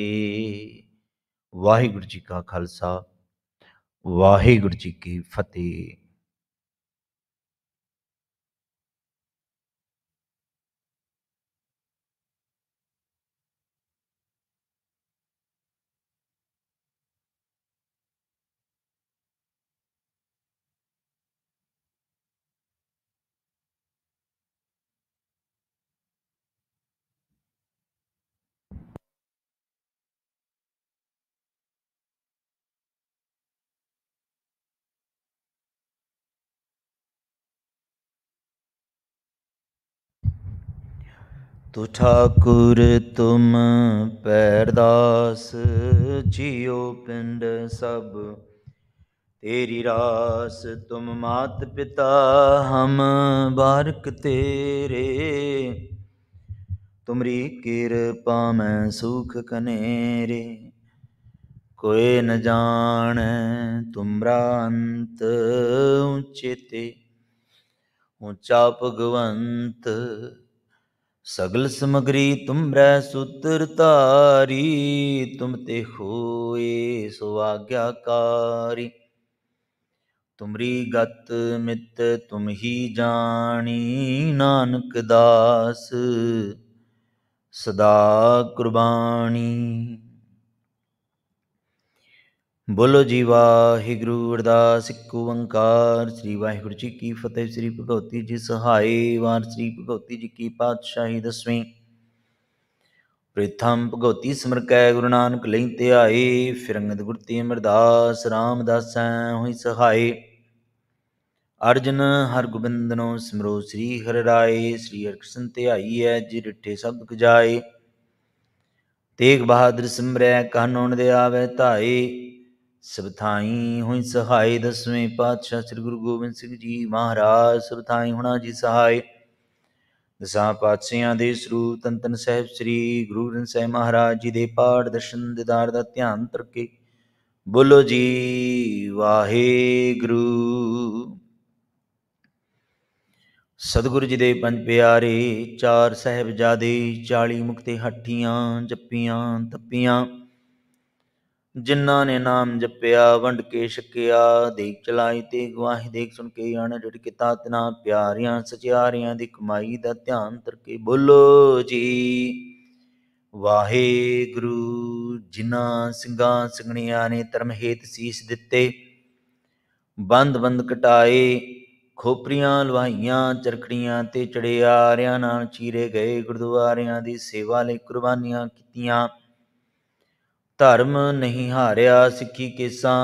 Speaker 1: ਵਾਹਿਗੁਰੂ ਜੀ ਕਾ ਖਾਲਸਾ ਵਾਹਿਗੁਰੂ ਜੀ ਕੀ ਫਤਿਹ ਤੂੰ ਠਾਕੁਰ ਤੁਮ ਪੈਰਦਾਸ ਜਿਉ ਪਿੰਡ ਸਭ ਤੇਰੀ ਰਾਸ ਤੁਮ ਮਾਤ ਪਿਤਾ ਹਮ ਬਾਰਕ ਤੇਰੇ ਤੁਮਰੀ ਕਿਰਪਾ ਮੈਂ ਸੁਖ ਕਨੇਰੇ ਕੋਏ ਨ ਜਾਣ ਤੁਮਰਾ ਅੰਤ ਉਚਿਤੇ ਉਚਾ ਭਗਵੰਤ ਸਗਲ ਸਮਗਰੀ ਤੁਮਰੈ ਸੂਤਰ ਧਾਰੀ ਤੁਮ ਤੇ ਹੋਏ ਸੁਆਗਿਆਕਾਰੀ ਤੁਮਰੀ ਗਤ ਮਿਤ ਤੁਮ ਹੀ ਜਾਣੀ ਨਾਨਕ ਦਾਸ ਸਦਾ ਕੁਰਬਾਨੀ ਬੋਲੋ ਜੀ ਵਾਹਿਗੁਰੂ ਅਰਦਾਸ ਇੱਕ ਓੰਕਾਰ ਸ੍ਰੀ ਵਾਹਿਗੁਰੂ ਜੀ ਕੀ ਫਤਿਹ ਸ੍ਰੀ ਭਗਵਤੀ ਜੀ ਸਹਾਈ ਵਾਰ ਸ੍ਰੀ ਭਗਵਤੀ ਜੀ ਕੀ ਪਾਤਸ਼ਾਹੀ ਦਸਵੀਂ ਪ੍ਰਿਥਮ ਭਗਵਤੀ ਸਿਮਰ ਕੈ ਗੁਰੂ ਨਾਨਕ ਲਈ ਧਿਆਈ ਫਿਰੰਗਤ ਗੁਰਤੀ ਅਮਰਦਾਸ ਹੈ ਹੋਈ ਸਹਾਈ ਅਰਜਨ ਹਰ ਗੋਬਿੰਦਨੋ ਸਿਮਰੋ ਸ੍ਰੀ ਹਰਿ ਰਾਏ ਸ੍ਰੀ ਹਰਿਕ੍ਰਿਸ਼ਨ ਧਿਆਈ ਹੈ ਜਿ ਰਿੱਠੇ ਸਬਦ ਕਜਾਏ ਤੇਗ ਬਹਾਦਰ ਸਿਮਰੈ ਕਹਨੋਂ ਦੇ ਆਵੇ ਧਾਈ ਥਾਈ ਹੋਈ ਸਹਾਈ ਦਸਵੇਂ ਪਾਤਸ਼ਾਹ ਸ੍ਰੀ ਗੁਰੂ ਗੋਬਿੰਦ ਸਿੰਘ ਜੀ ਮਹਾਰਾਜ ਥਾਈ ਹੋਣਾ ਜੀ ਸਹਾਈ ਦਸਾਂ ਪਾਤਸ਼ਾਹਾਂ ਦੇ ਸਰੂਪ ਤਨ ਤਨ ਸਾਹਿਬ ਸ੍ਰੀ ਗੁਰੂ ਗ੍ਰੰਥ ਸਾਹਿਬ ਮਹਾਰਾਜ ਜੀ ਦੇ ਪਾਠ ਦਰਸ਼ਨ ਦੀਦਾਰ ਦਾ ਧਿਆਨ ਤਰਕੇ ਬੋਲੋ ਜੀ ਵਾਹਿਗੁਰੂ ਸਤਿਗੁਰੂ ਜੀ ਦੇ ਪੰਜ ਪਿਆਰੇ ਚਾਰ ਸਹਿਬਜ਼ਾਦੇ 40 ਮੁਕਤੇ ਹੱਠੀਆਂ ਜੱਪੀਆਂ ਤੱਪੀਆਂ ਜਿਨ੍ਹਾਂ ਨੇ ਨਾਮ ਜਪਿਆ ਵੰਡ ਕੇ ਛਕਿਆ ਦੇਖ ਚਲਾਈ ਤੇ ਗਵਾਹੀ ਦੇਖ ਸੁਣ ਕੇ ਆਣ ਡਟ ਕਿਤਾ ਤਨਾ ਪਿਆਰਿਆਂ ਸਚਿਆਰਿਆਂ ਦੀ ਕਮਾਈ ਦਾ ਧਿਆਨ ਤਰਕੇ ਬੋਲੋ ਜੀ ਵਾਹਿਗੁਰੂ ਜਿਨ੍ਹਾਂ ਸਿੰਘਾਂ ਸਿੰਘਣੀਆਂ ਨੇ ਧਰਮ ਹੇਤ ਸੀਸ ਦਿੱਤੇ ਬੰਦ ਬੰਦ ਕਟਾਏ ਖੋਪਰੀਆਂ ਲਵਾਈਆਂ ਚਰਖੜੀਆਂ ਤੇ ਚੜਿਆਰਿਆਂ ਨਾਲ ਚੀਰੇ ਗਏ ਗੁਰਦੁਆਰਿਆਂ ਦੀ ਸੇਵਾ ਲਈ ਕੁਰਬਾਨੀਆਂ ਕੀਤੀਆਂ ਧਰਮ ਨਹੀਂ ਹਾਰਿਆ ਸਿੱਖੀ ਕੇਸਾਂ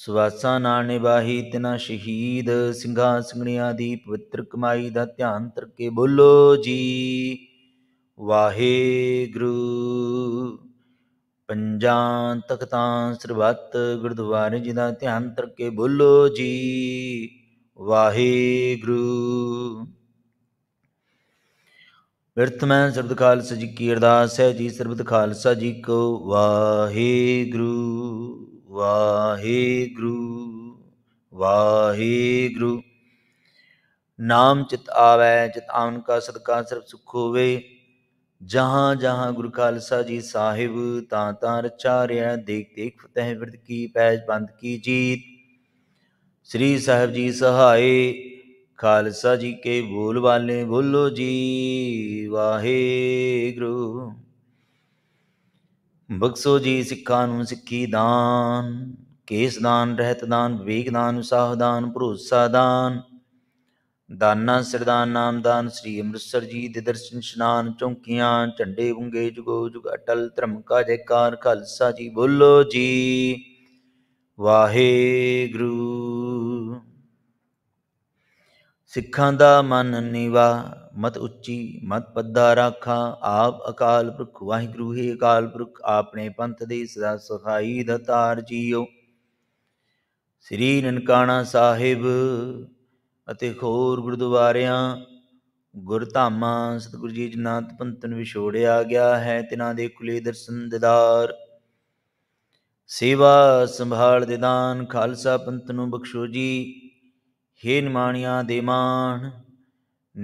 Speaker 1: ਸਵਾਸਾਂ ਨਾਲ ਨਿਭਾਹੀ ਤਿਨਾ ਸ਼ਹੀਦ ਸਿੰਘਾਂ ਸਿੰਘਣੀਆਂ ਦੀ ਪਵਿੱਤਰ ਕਮਾਈ ਦਾ ਧਿਆਨ ਤਰਕੇ ਬੋਲੋ ਜੀ ਵਾਹਿਗੁਰੂ ਪੰਜਾਂ ਤਖਤਾਂ ਸਰਬੱਤ ਗੁਰਦੁਆਰੇ ਜੀ ਦਾ ਧਿਆਨ ਤਰਕੇ ਬੋਲੋ ਜੀ ਵਾਹਿਗੁਰੂ ਬਿਰਤ ਮੈਂ ਸਰਬਤ ਖਾਲਸਾ ਜੀ ਕੀ ਅਰਦਾਸ ਹੈ ਜੀ ਸਰਬਤ ਖਾਲਸਾ ਜੀ ਕੋ ਵਾਹਿਗੁਰੂ ਵਾਹਿਗੁਰੂ ਵਾਹਿਗੁਰੂ ਨਾਮ ਚਿਤ ਆਵੇ ਚਿਤ ਆਉਣ ਕਾ ਸਦਕਾ ਸਰਬ ਸੁਖ ਹੋਵੇ ਜਹਾਂ ਜਹਾਂ ਗੁਰੂ ਖਾਲਸਾ ਜੀ ਸਾਹਿਬ ਤਾਂ ਤਾਂ ਰਚਾਰਿਆ ਦੇਖ ਦੇਖ ਫਤਿਹ ਵਿਰਦ ਕੀ ਪੈਜ ਬੰਦ ਕੀ ਜੀਤ ਸ੍ਰੀ ਸਾਹਿਬ ਜੀ ਸਹਾਈ ਖਾਲਸਾ ਜੀ ਕੇ ਬੋਲ ਵਾਲੇ ਬੋਲੋ ਜੀ ਵਾਹਿਗੁਰੂ ਬਖਸ਼ੋ ਜੀ ਸਿੱਖਾਂ ਨੂੰ ਸਿੱਖੀ ਦਾਨ ਕੇਸ ਦਾਨ ਰਹਿਤ ਦਾਨ ਵਿਵੇਕ ਦਾਨ ਸਾਹ ਦਾਨ ਭਰੋਸਾ ਦਾਨ ਦਾਨਾ ਸਰਦਾਨ ਨਾਮ ਦਾਨ ਸ੍ਰੀ ਅੰਮ੍ਰਿਤਸਰ ਜੀ ਦੇ ਦਰਸ਼ਨ ਇਸ਼ਨਾਨ ਚੌਂਕੀਆਂ ਝੰਡੇ ਵੰਗੇ ਜੁਗੋ ਜੁਗ ਅਟਲ ਧਰਮ ਕਾ ਜੈਕਾਰ ਖਾਲਸਾ ਜੀ ਬੋਲੋ ਜੀ ਵਾਹਿਗੁਰੂ ਸਿੱਖਾਂ ਦਾ ਮਨ ਨੀਵਾ ਮਤ ਉੱਚੀ ਮਤ ਪੱਦਾ ਰਾਖਾ ਆਪ ਅਕਾਲ ਪੁਰਖ ਵਾਹਿਗੁਰੂ ਹੀ ਅਕਾਲ ਪੁਰਖ ਆਪਣੇ ਪੰਥ ਦੇ ਸਦਾ ਸਖਾਈ ਦਤਾਰ ਜੀਓ ਸ੍ਰੀ ਨਨਕਾਣਾ ਸਾਹਿਬ ਅਤੇ ਹੋਰ ਗੁਰਦੁਆਰਿਆਂ ਗੁਰਧਾਮਾਂ ਸਤਿਗੁਰੂ ਜੀ ਜਨਾਤ ਪੰਤਨ ਵਿਛੋੜਿਆ ਗਿਆ ਹੈ ਤਿਨਾਂ ਦੇ ਕੁਲੇ ਦਰਸ਼ਨ ਦਿਦਾਰ ਸੇਵਾ ਸੰਭਾਲ ਦੇ ਦਾਨ ਖਾਲਸਾ ਪੰਥ ਨੂੰ ਬਖਸ਼ੋ ਜੀ ਹੇ ਨਿਮਾਣੀਆਂ ਦੇ ਮਾਣ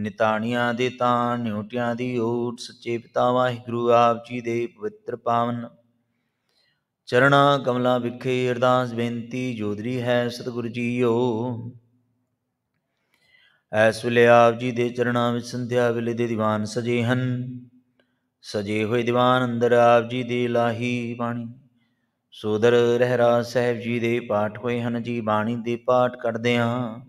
Speaker 1: ਨਿਤਾਣੀਆਂ ਦੇ ਤਾਣ ਨਿਉਟਿਆਂ ਦੀ ਓਟ ਸੱਚੇ ਪਿਤਾ ਵਾਹਿਗੁਰੂ ਆਪ ਜੀ ਦੇ ਪਵਿੱਤਰ ਪਾਵਨ ਚਰਣਾ ਕਮਲਾ ਵਿਖੇ ਅਰਦਾਸ ਬੇਨਤੀ ਜੋਦਰੀ ਹੈ ਸਤਿਗੁਰੂ ਜੀਓ ਐਸ ਵੇਲੇ ਆਪ ਜੀ ਦੇ ਚਰਣਾ ਵਿੱਚ ਸੰਧਿਆ ਵੇਲੇ ਦੇ ਦੀਵਾਨ ਸਜੇ ਹਨ ਸਜੇ ਹੋਏ ਦੀਵਾਨ ਅੰਦਰ ਆਪ ਜੀ ਦੀ ਲਾਹੀ ਬਾਣੀ ਸੋਦਰ ਰਹਿਰਾ ਸਾਹਿਬ ਜੀ ਦੇ ਪਾਠ ਹੋਏ ਹਨ ਜੀ ਬਾਣੀ ਦੇ ਪਾਠ ਕਰਦੇ ਹਾਂ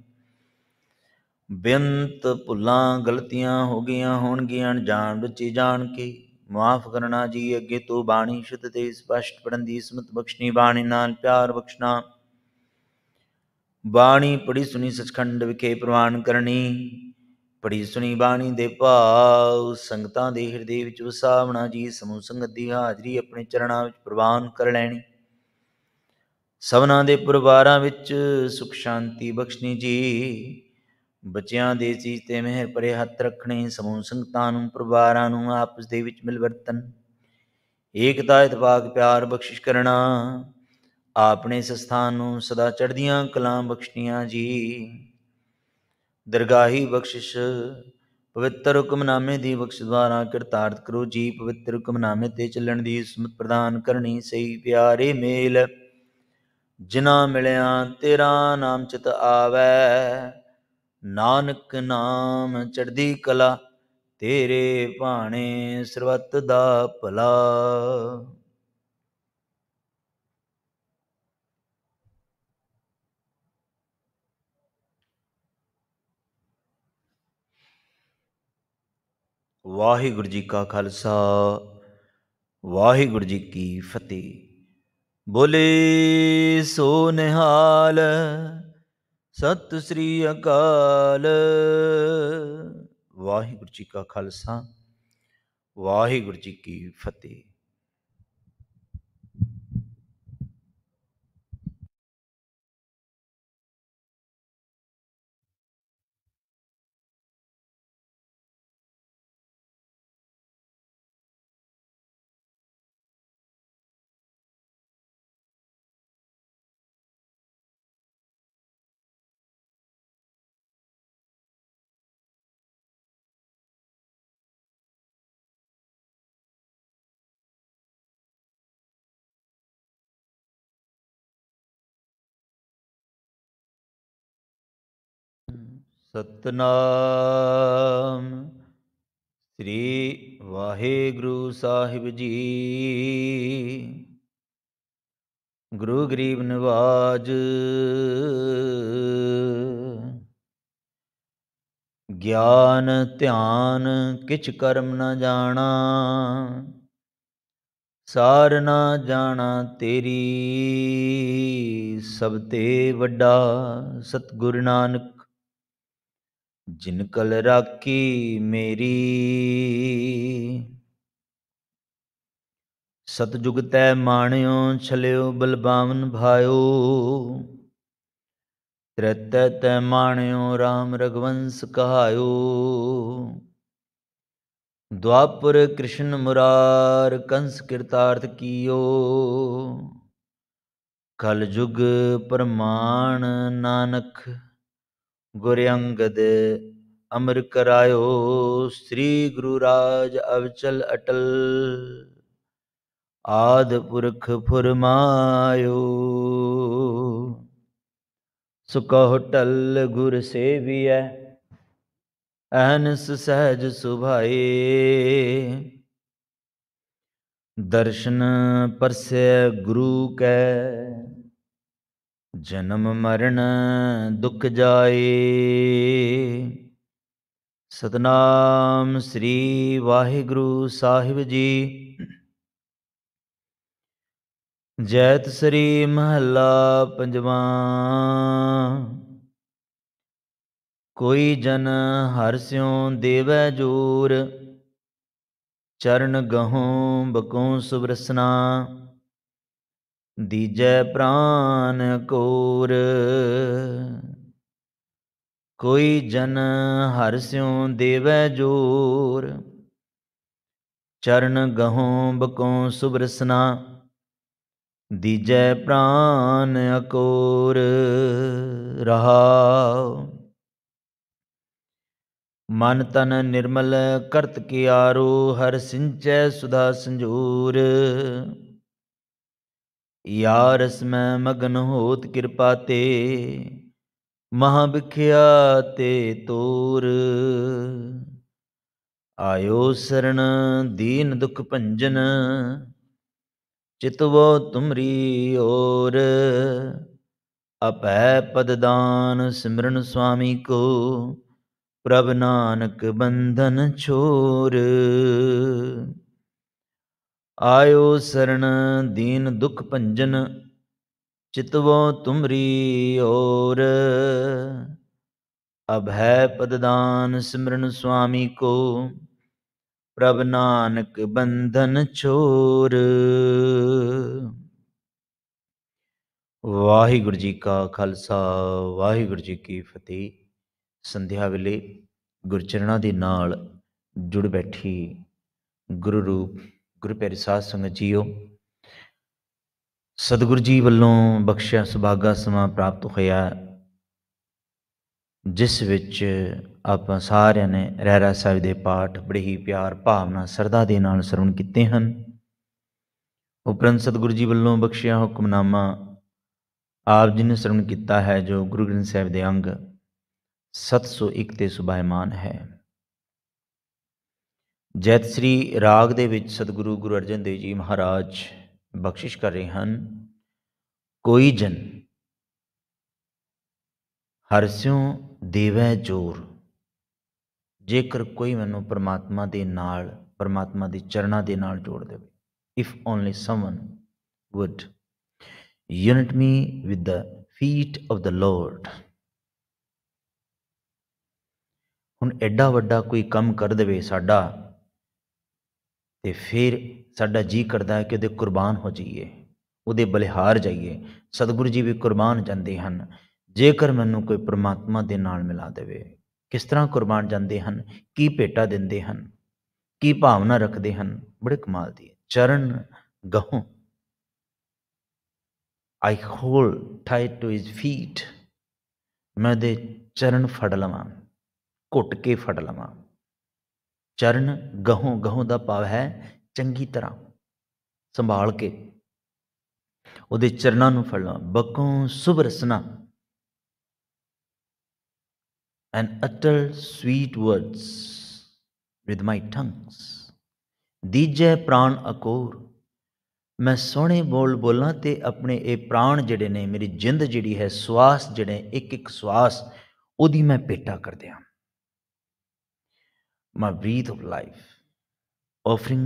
Speaker 1: ਬਿੰਤ ਭੁੱਲਾਂ ਗਲਤੀਆਂ ਹੋ ਗਈਆਂ ਹੋਣਗੀਆਂ ਜਾਣ ਵਿੱਚ ਜਾਣ ਕੇ ਮਾਫ ਕਰਨਾ ਜੀ ਅੱਗੇ ਤੋਂ ਬਾਣੀ ਸ਼ੁੱਧ ਤੇ ਸਪਸ਼ਟ ਪੜਨ ਦੀ ਇਸਮਤ ਬਖਸ਼ਣੀ ਬਾਣੀ ਨਾਲ ਪਿਆਰ ਬਖਸ਼ਣਾ ਬਾਣੀ ਪੜੀ ਸੁਣੀ ਸਚਖੰਡ ਵਿਖੇ ਪ੍ਰਵਾਨ ਕਰਨੀ ਪੜੀ ਸੁਣੀ ਬਾਣੀ ਦੇ ਭਾਵ ਸੰਗਤਾਂ ਦੇ ਹਿਰਦੇ ਵਿੱਚ ਵਸਾਵਣਾ ਜੀ ਸਮੂਹ ਸੰਗਤ ਦੀ ਹਾਜ਼ਰੀ ਆਪਣੇ ਚਰਣਾ ਵਿੱਚ ਪ੍ਰਵਾਨ ਕਰ ਲੈਣੀ ਸਭਨਾ ਦੇ ਪਰਿਵਾਰਾਂ ਵਿੱਚ ਸੁਖ ਸ਼ਾਂਤੀ ਬਖਸ਼ਣੀ ਜੀ ਬੱਚਿਆਂ ਦੇ ਚੀਜ਼ ਤੇ ਮਿਹਰ ਪਰੇ ਹੱਥ ਰੱਖਣੇ ਸਮੂਹ ਸੰਗਤਾਂ ਨੂੰ ਪਰਿਵਾਰਾਂ ਨੂੰ ਆਪਸ ਦੇ ਵਿੱਚ ਮਿਲ ਵਰਤਨ ਏਕਤਾ ਇਤਫਾਕ ਪਿਆਰ ਬਖਸ਼ਿਸ਼ ਕਰਨਾ ਆਪਣੇ ਸਥਾਨ ਨੂੰ ਸਦਾ ਚੜ੍ਹਦੀਆਂ ਕਲਾਮ ਬਖਸ਼ਣੀਆਂ ਜੀ ਦਰਗਾਹੀ ਬਖਸ਼ਿਸ਼ ਪਵਿੱਤਰ ਹੁਕਮਨਾਮੇ ਦੀ ਬਖਸ਼ ਦੁਆਰਾ ਕਿਰਤਾਰਥ ਕਰੋ ਜੀ ਪਵਿੱਤਰ ਹੁਕਮਨਾਮੇ ਤੇ ਚੱਲਣ ਦੀ ਸਮਤ ਪ੍ਰਦਾਨ ਕਰਨੀ ਸਹੀ ਪਿਆਰੇ ਮੇਲ ਜਿਨਾ ਮਿਲਿਆ ਤੇਰਾ ਨਾਮ ਚਿਤ ਆਵੇ ਨਾਨਕ ਨਾਮ ਚੜਦੀ ਕਲਾ ਤੇਰੇ ਭਾਣੇ ਸਰਬਤ ਦਾ ਭਲਾ ਵਾਹਿਗੁਰੂ ਜੀ ਕਾ ਖਾਲਸਾ ਵਾਹਿਗੁਰੂ ਜੀ ਕੀ ਫਤਿਹ ਬੋਲੇ ਸੋ ਨਿਹਾਲ ਸਤਿ ਸ੍ਰੀ ਅਕਾਲ ਵਾਹਿਗੁਰੂ ਜੀ ਕਾ ਖਾਲਸਾ ਵਾਹਿਗੁਰੂ ਜੀ ਕੀ ਫਤਿਹ ਸਤਨਾਮ ਸ੍ਰੀ ਵਾਹਿਗੁਰੂ ਸਾਹਿਬ ਜੀ ਗੁਰੂ ਗਰੀਬ ਨਿਵਾਜ ਗਿਆਨ ਧਿਆਨ ਕਿਛ ਕਰਮ ਨਾ ਜਾਣਾ ਸਾਰ ਨਾ ਜਾਣਾ ਤੇਰੀ ਸਭ ਤੇ ਵੱਡਾ ਸਤਗੁਰ ਨਾਨਕ ਜਿਨ ਕਲ ਰਾਖੀ ਮੇਰੀ ਸਤਜੁਗ ਤੈ ਮਾਣਿਓ ਛਲਿਓ ਬਲਬਾਵਨ ਭਾਇਓ ਤ੍ਰਤੈ ਤੈ ਮਾਣਿਓ ਰਾਮ ਰਗਵੰਸ ਕਹਾਇਓ ਦੁਆਪਰ ਕ੍ਰਿਸ਼ਨ ਮੁਰਾਰ ਕੰਸ ਕਿਰਤਾਰਥ ਕੀਓ ਕਲ ਜੁਗ ਪਰਮਾਨ ਨਾਨਕ ਗੁਰ ਅੰਗਦ ਅਮਰ ਕਰਾਇਓ ਸ੍ਰੀ ਗੁਰੂ ਰਾਜ ਅਵਚਲ ਅਟਲ ਆਦ ਪੁਰਖ ਫੁਰਮਾਇਓ ਸੁਖ ਟਲ ਗੁਰ ਸੇਵੀਐ ਅਹਨਸ ਸਹਿਜ ਸੁਭਾਈ ਦਰਸ਼ਨ ਪਰਸੈ ਗੁਰੂ ਕੈ ਜਨਮ ਮਰਨ ਦੁਖ ਜਾਏ ਸਤਨਾਮ ਸ੍ਰੀ ਵਾਹਿਗੁਰੂ ਸਾਹਿਬ ਜੀ ਜੈਤ ਸ੍ਰੀ ਮਹੱਲਾ ਪੰਜਵਾਂ ਕੋਈ ਜਨ ਹਰ ਸਿਉ ਦੇਵੈ ਜੋਰ ਚਰਨ ਗਹੋਂ ਬਕੋਂ ਸੁਬਰਸਨਾ ਦੀਜੈ ਪ੍ਰਾਨ ਕੋਰ ਕੋਈ ਜਨ ਹਰ ਸਿਉ ਦੇਵੈ ਜੋਰ ਚਰਨ ਗਹੋਂ ਬਕੋਂ ਸੁਬਰਸਨਾ ਦੀਜੈ ਪ੍ਰਾਨ ਅਕੋਰ ਰਹਾ ਮਨ ਤਨ ਨਿਰਮਲ ਕਰਤ ਕੀ ਆਰੋ ਹਰ ਸਿੰਚੈ ਸੁਧਾ ਸੰਜੂਰ ਯਾ ਮੈਂ ਮਗਨ ਹੋਤ ਕਿਰਪਾ ਤੇ ਮਹਾ ਵਿਖਿਆ ਤੇ ਤੋਰ ਆਇਓ ਸਰਣ ਦੀਨ ਦੁਖ ਭੰਜਨ ਚਿਤਵੋ ਤੁਮਰੀ ਓਰ ਅਪੈ ਪਦ ਦਾਨ ਸਿਮਰਨ ਸੁਆਮੀ ਕੋ ਪ੍ਰਭ ਨਾਨਕ ਬੰਧਨ ਛੋੜ ਆਇਓ ਸਰਣ ਦੀਨ ਦੁਖ ਭੰਜਨ ਚਿਤਵੋ ਤੁਮਰੀ ਔਰ ਅਭੈ ਪਦਦਾਨ ਸਿਮਰਨ ਸੁਆਮੀ ਕੋ ਪ੍ਰਭ ਨਾਨਕ ਬੰਧਨ ਛੋਰ ਵਾਹਿਗੁਰੂ ਜੀ ਕਾ ਖਾਲਸਾ ਵਾਹਿਗੁਰੂ ਜੀ ਕੀ ਫਤਿਹ ਸੰਧਿਆ ਵੇਲੇ ਗੁਰਚਰਣਾ ਦੇ ਨਾਲ ਜੁੜ ਬੈਠੀ ਗੁਰੂ ਰੂਪ ਗੁਰੂ ਪਿਆਰੇ ਸਾਧ ਸੰਗਤ ਜੀਓ ਸਤਿਗੁਰੂ ਜੀ ਵੱਲੋਂ ਬਖਸ਼ਿਆ ਸੁਭਾਗਾ ਸਮਾਂ ਪ੍ਰਾਪਤ ਹੋਇਆ ਜਿਸ ਵਿੱਚ ਆਪਾਂ ਸਾਰਿਆਂ ਨੇ ਰਹਿਰਾ ਸਾਹਿਬ ਦੇ ਪਾਠ ਬੜੇ ਹੀ ਪਿਆਰ ਭਾਵਨਾ ਸਰਦਾ ਦੇ ਨਾਲ ਸਰਵਣ ਕੀਤੇ ਹਨ ਉਪਰੰਤ ਸਤਿਗੁਰੂ ਜੀ ਵੱਲੋਂ ਬਖਸ਼ਿਆ ਹੁਕਮਨਾਮਾ ਆਪ ਜੀ ਨੇ ਸਰਵਣ ਕੀਤਾ ਹੈ ਜੋ ਗੁਰੂ ਗ੍ਰੰਥ ਸਾਹਿਬ ਦੇ ਅੰਗ 701 ਤੇ ਸੁਭਾਇਮਾਨ ਹੈ ਜੈਤ ਸ੍ਰੀ ਰਾਗ ਦੇ ਵਿੱਚ ਸਤਿਗੁਰੂ ਗੁਰੂ ਅਰਜਨ ਦੇਵ ਜੀ ਮਹਾਰਾਜ ਬਖਸ਼ਿਸ਼ ਕਰ ਰਹੇ ਹਨ ਕੋਈ ਜਨ ਸਿਉ ਦੇਵੈ ਜੋਰ ਜੇਕਰ ਕੋਈ ਮੈਨੂੰ ਪਰਮਾਤਮਾ ਦੇ ਨਾਲ ਪਰਮਾਤਮਾ ਦੇ ਚਰਣਾ ਦੇ ਨਾਲ ਜੋੜ ਦੇਵੇ if only someone would unite me with the feet of the lord ਹੁਣ ਐਡਾ ਵੱਡਾ ਕੋਈ ਕੰਮ ਕਰ ਦੇਵੇ ਸਾਡਾ ਤੇ ਫਿਰ ਸਾਡਾ ਜੀ ਕਰਦਾ ਹੈ ਕਿ ਉਹਦੇ ਕੁਰਬਾਨ ਹੋ ਜਾਈਏ ਉਹਦੇ ਬਲਿਹਾਰ ਜਾਈਏ ਸਤਿਗੁਰੂ ਜੀ ਵੀ ਕੁਰਬਾਨ ਜਾਂਦੇ ਹਨ ਜੇਕਰ ਮੈਨੂੰ ਕੋਈ ਪ੍ਰਮਾਤਮਾ ਦੇ ਨਾਲ ਮਿਲਾ ਦੇਵੇ ਕਿਸ ਤਰ੍ਹਾਂ ਕੁਰਬਾਨ ਜਾਂਦੇ ਹਨ ਕੀ ਭੇਟਾ ਦਿੰਦੇ ਹਨ ਕੀ ਭਾਵਨਾ ਰੱਖਦੇ ਹਨ ਬੜੇ ਕਮਾਲ ਦੀ ਚਰਨ ਗਹੁ I hold tight to his feet ਮੈਂ ਦੇ ਚਰਨ ਫੜ ਲਵਾਂ ਘੁੱਟ ਕੇ ਫੜ ਲਵਾਂ ਚਰਨ ਗਹੋਂ ਗਹੋਂ ਦਾ ਭਾਵ ਹੈ ਚੰਗੀ ਤਰ੍ਹਾਂ ਸੰਭਾਲ ਕੇ ਉਹਦੇ ਚਰਨਾਂ ਨੂੰ ਫੜਨਾ ਬਕੋਂ ਸੁਬ ਰਸਨਾ and utter sweet words with my tongues ਦੀਜੇ ਪ੍ਰਾਨ ਅਕੋਰ ਮੈਂ ਸੋਹਣੇ ਬੋਲ ਬੋਲਾਂ ਤੇ ਆਪਣੇ ਇਹ ਪ੍ਰਾਣ ਜਿਹੜੇ ਨੇ ਮੇਰੀ ਜਿੰਦ ਜਿਹੜੀ ਹੈ ਸਵਾਸ ਜਿਹੜੇ ਇੱਕ ਇੱਕ ਸਵਾਸ ਉਹਦੀ ਮੈਂ ਪੇਟਾ ਕਰਦਿਆਂ my breath of life, offering